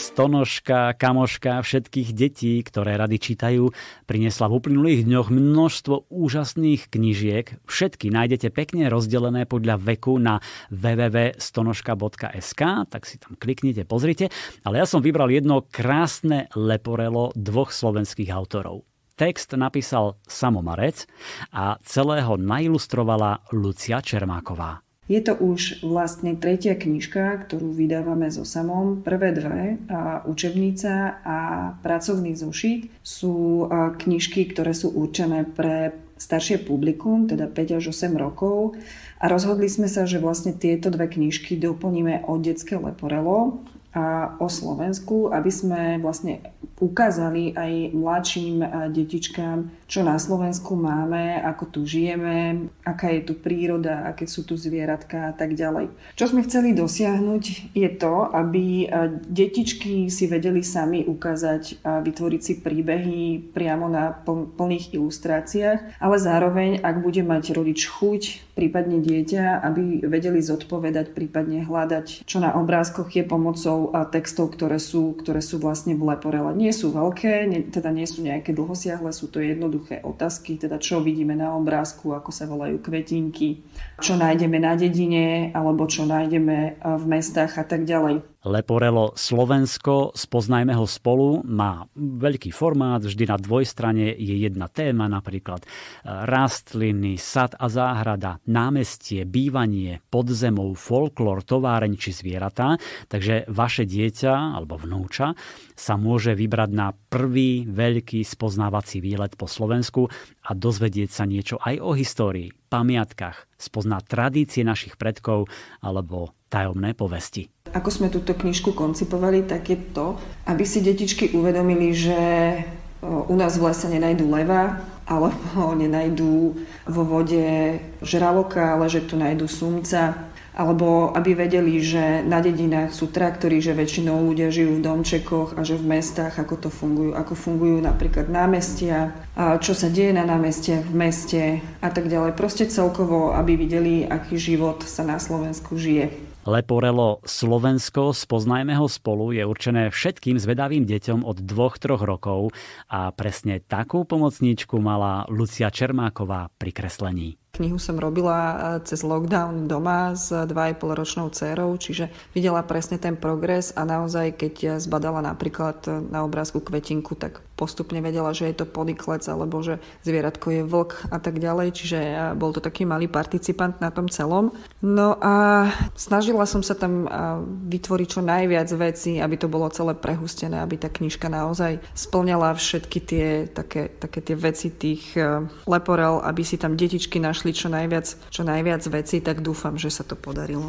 stonožka, kamoška všetkých detí, ktoré rady čítajú, priniesla v uplynulých dňoch množstvo úžasných knižiek. Všetky nájdete pekne rozdelené podľa veku na www.stonožka.sk, tak si tam kliknite, pozrite. Ale ja som vybral jedno krásne leporelo dvoch slovenských autorov. Text napísal Samomarec a celého nailustrovala Lucia Čermáková. Je to už vlastne tretia knižka, ktorú vydávame so samom. Prvé dve, učebnica a pracovný zošit, sú knižky, ktoré sú určené pre staršie publikum, teda 5 až 8 rokov. A rozhodli sme sa, že vlastne tieto dve knižky doplníme o detské leporelo a o Slovensku, aby sme vlastne ukázali aj mladším e, detičkám, čo na Slovensku máme, ako tu žijeme, aká je tu príroda, aké sú tu zvieratka a tak ďalej. Čo sme chceli dosiahnuť je to, aby e, detičky si vedeli sami ukázať a vytvoriť si príbehy priamo na plných ilustráciách, ale zároveň, ak bude mať rodič chuť prípadne dieťa, aby vedeli zodpovedať, prípadne hľadať, čo na obrázkoch je pomocou textov, ktoré sú, ktoré sú vlastne v leporele. Nie sú veľké, ne, teda nie sú nejaké dlhosiahle, sú to jednoduché otázky, teda čo vidíme na obrázku, ako sa volajú kvetinky, čo nájdeme na dedine, alebo čo nájdeme eh, v mestách a tak ďalej. Leporelo Slovensko, spoznajme ho spolu, má veľký formát, vždy na dvojstrane je jedna téma, napríklad e, rastliny, sad a záhrada, námestie, bývanie, podzemov, folklór, továreň či zvieratá. Takže vaše dieťa alebo vnúča sa môže vybrať na prvý veľký spoznávací výlet po Slovensku a dozvedieť sa niečo aj o histórii, pamiatkách, spoznať tradície našich predkov alebo tajomné povesti ako sme túto knižku koncipovali, tak je to, aby si detičky uvedomili, že u nás v lese nenajdú leva, alebo nenajdú vo vode žraloka, ale že tu nájdú sumca, alebo aby vedeli, že na dedinách sú traktory, že väčšinou ľudia žijú v domčekoch a že v mestách, ako to fungujú, ako fungujú napríklad námestia, čo sa deje na námestiach v meste a tak ďalej. Proste celkovo, aby videli, aký život sa na Slovensku žije. Leporelo Slovensko, spoznajme ho spolu, je určené všetkým zvedavým deťom od 2-3 rokov a presne takú pomocníčku mala Lucia Čermáková pri kreslení. Knihu som robila e, cez lockdown doma s 2,5 ročnou dcerou, čiže videla presne ten progres a naozaj, keď zbadala napríklad e, na obrázku kvetinku, tak postupne vedela, že je to podiklec alebo že zvieratko je vlk a tak ďalej, čiže e, bol to taký malý participant na tom celom. No a snažila som sa tam vytvoriť čo najviac veci, aby to bolo celé prehustené, aby tá knižka naozaj splňala všetky tie také, také tie veci tých leporel, aby si tam detičky našli našli čo najviac, čo najviac veci, tak dúfam, že sa to podarilo.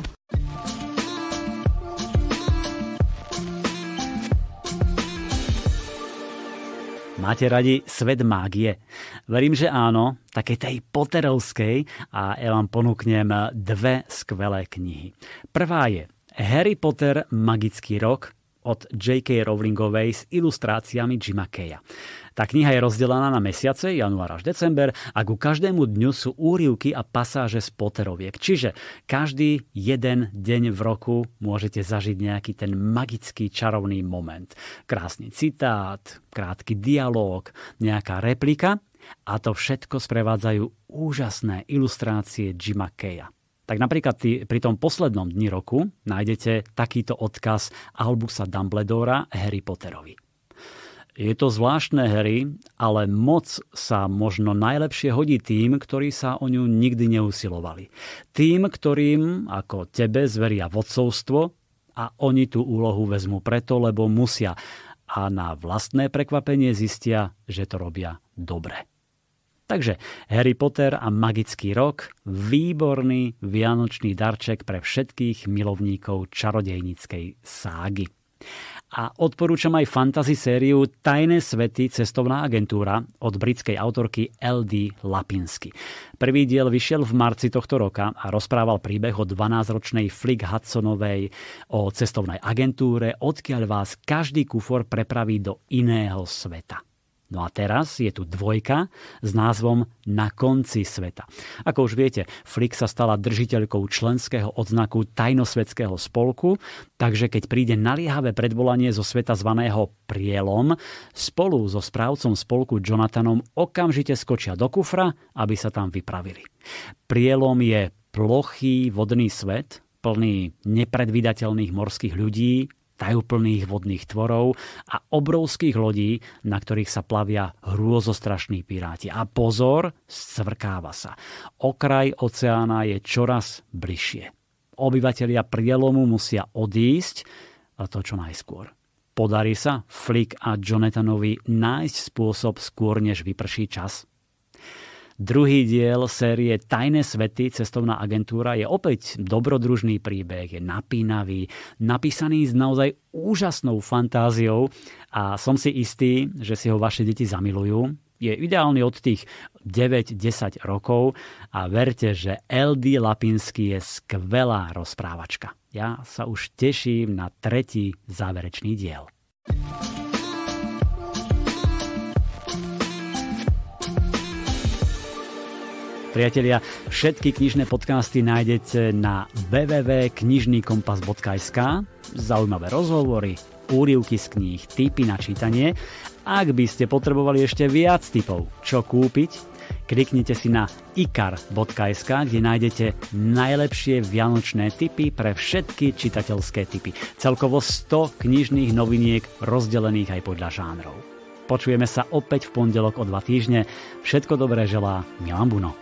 Máte radi svet mágie? Verím, že áno, takej tej poterovskej a ja vám ponúknem dve skvelé knihy. Prvá je Harry Potter Magický rok od J.K. Rowlingovej s ilustráciami Jima Keja. Tá kniha je rozdelená na mesiace, január až december, a ku každému dňu sú úrivky a pasáže z Potteroviek. Čiže každý jeden deň v roku môžete zažiť nejaký ten magický čarovný moment. Krásny citát, krátky dialog, nejaká replika a to všetko sprevádzajú úžasné ilustrácie Jima Keja. Tak napríklad pri tom poslednom dni roku nájdete takýto odkaz Albusa Dumbledora Harry Potterovi. Je to zvláštne hry, ale moc sa možno najlepšie hodí tým, ktorí sa o ňu nikdy neusilovali. Tým, ktorým ako tebe zveria vodcovstvo a oni tú úlohu vezmu preto, lebo musia. A na vlastné prekvapenie zistia, že to robia dobre. Takže Harry Potter a Magický rok, výborný vianočný darček pre všetkých milovníkov čarodejníckej ságy a odporúčam aj fantasy sériu Tajné svety cestovná agentúra od britskej autorky L.D. Lapinsky. Prvý diel vyšiel v marci tohto roka a rozprával príbeh o 12-ročnej Flick Hudsonovej, o cestovnej agentúre, odkiaľ vás každý kufor prepraví do iného sveta. No a teraz je tu dvojka s názvom Na konci sveta. Ako už viete, Flick sa stala držiteľkou členského odznaku Tajnosvetského spolku, takže keď príde naliehavé predvolanie zo sveta zvaného Prielom, spolu so správcom spolku Jonathanom okamžite skočia do kufra, aby sa tam vypravili. Prielom je plochý vodný svet, plný nepredvydateľných morských ľudí, tajúplných vodných tvorov a obrovských lodí, na ktorých sa plavia hrôzostrašní piráti. A pozor, svrkáva sa. Okraj oceána je čoraz bližšie. Obyvatelia prielomu musia odísť, a to čo najskôr. Podarí sa Flick a Jonathanovi nájsť spôsob skôr, než vyprší čas? Druhý diel série Tajné svety, cestovná agentúra, je opäť dobrodružný príbeh, je napínavý, napísaný s naozaj úžasnou fantáziou a som si istý, že si ho vaše deti zamilujú. Je ideálny od tých 9-10 rokov a verte, že LD Lapinsky je skvelá rozprávačka. Ja sa už teším na tretí záverečný diel. Priatelia, všetky knižné podcasty nájdete na www.knižnýkompas.sk Zaujímavé rozhovory, úrivky z kníh, typy na čítanie. Ak by ste potrebovali ešte viac typov čo kúpiť, kliknite si na ikar.sk, kde nájdete najlepšie vianočné tipy pre všetky čitateľské typy. Celkovo 100 knižných noviniek rozdelených aj podľa žánrov. Počujeme sa opäť v pondelok o dva týždne. Všetko dobré želá Milan Buno.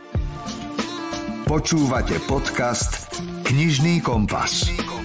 Počúvate podcast Knižný kompas. Knižný kompas.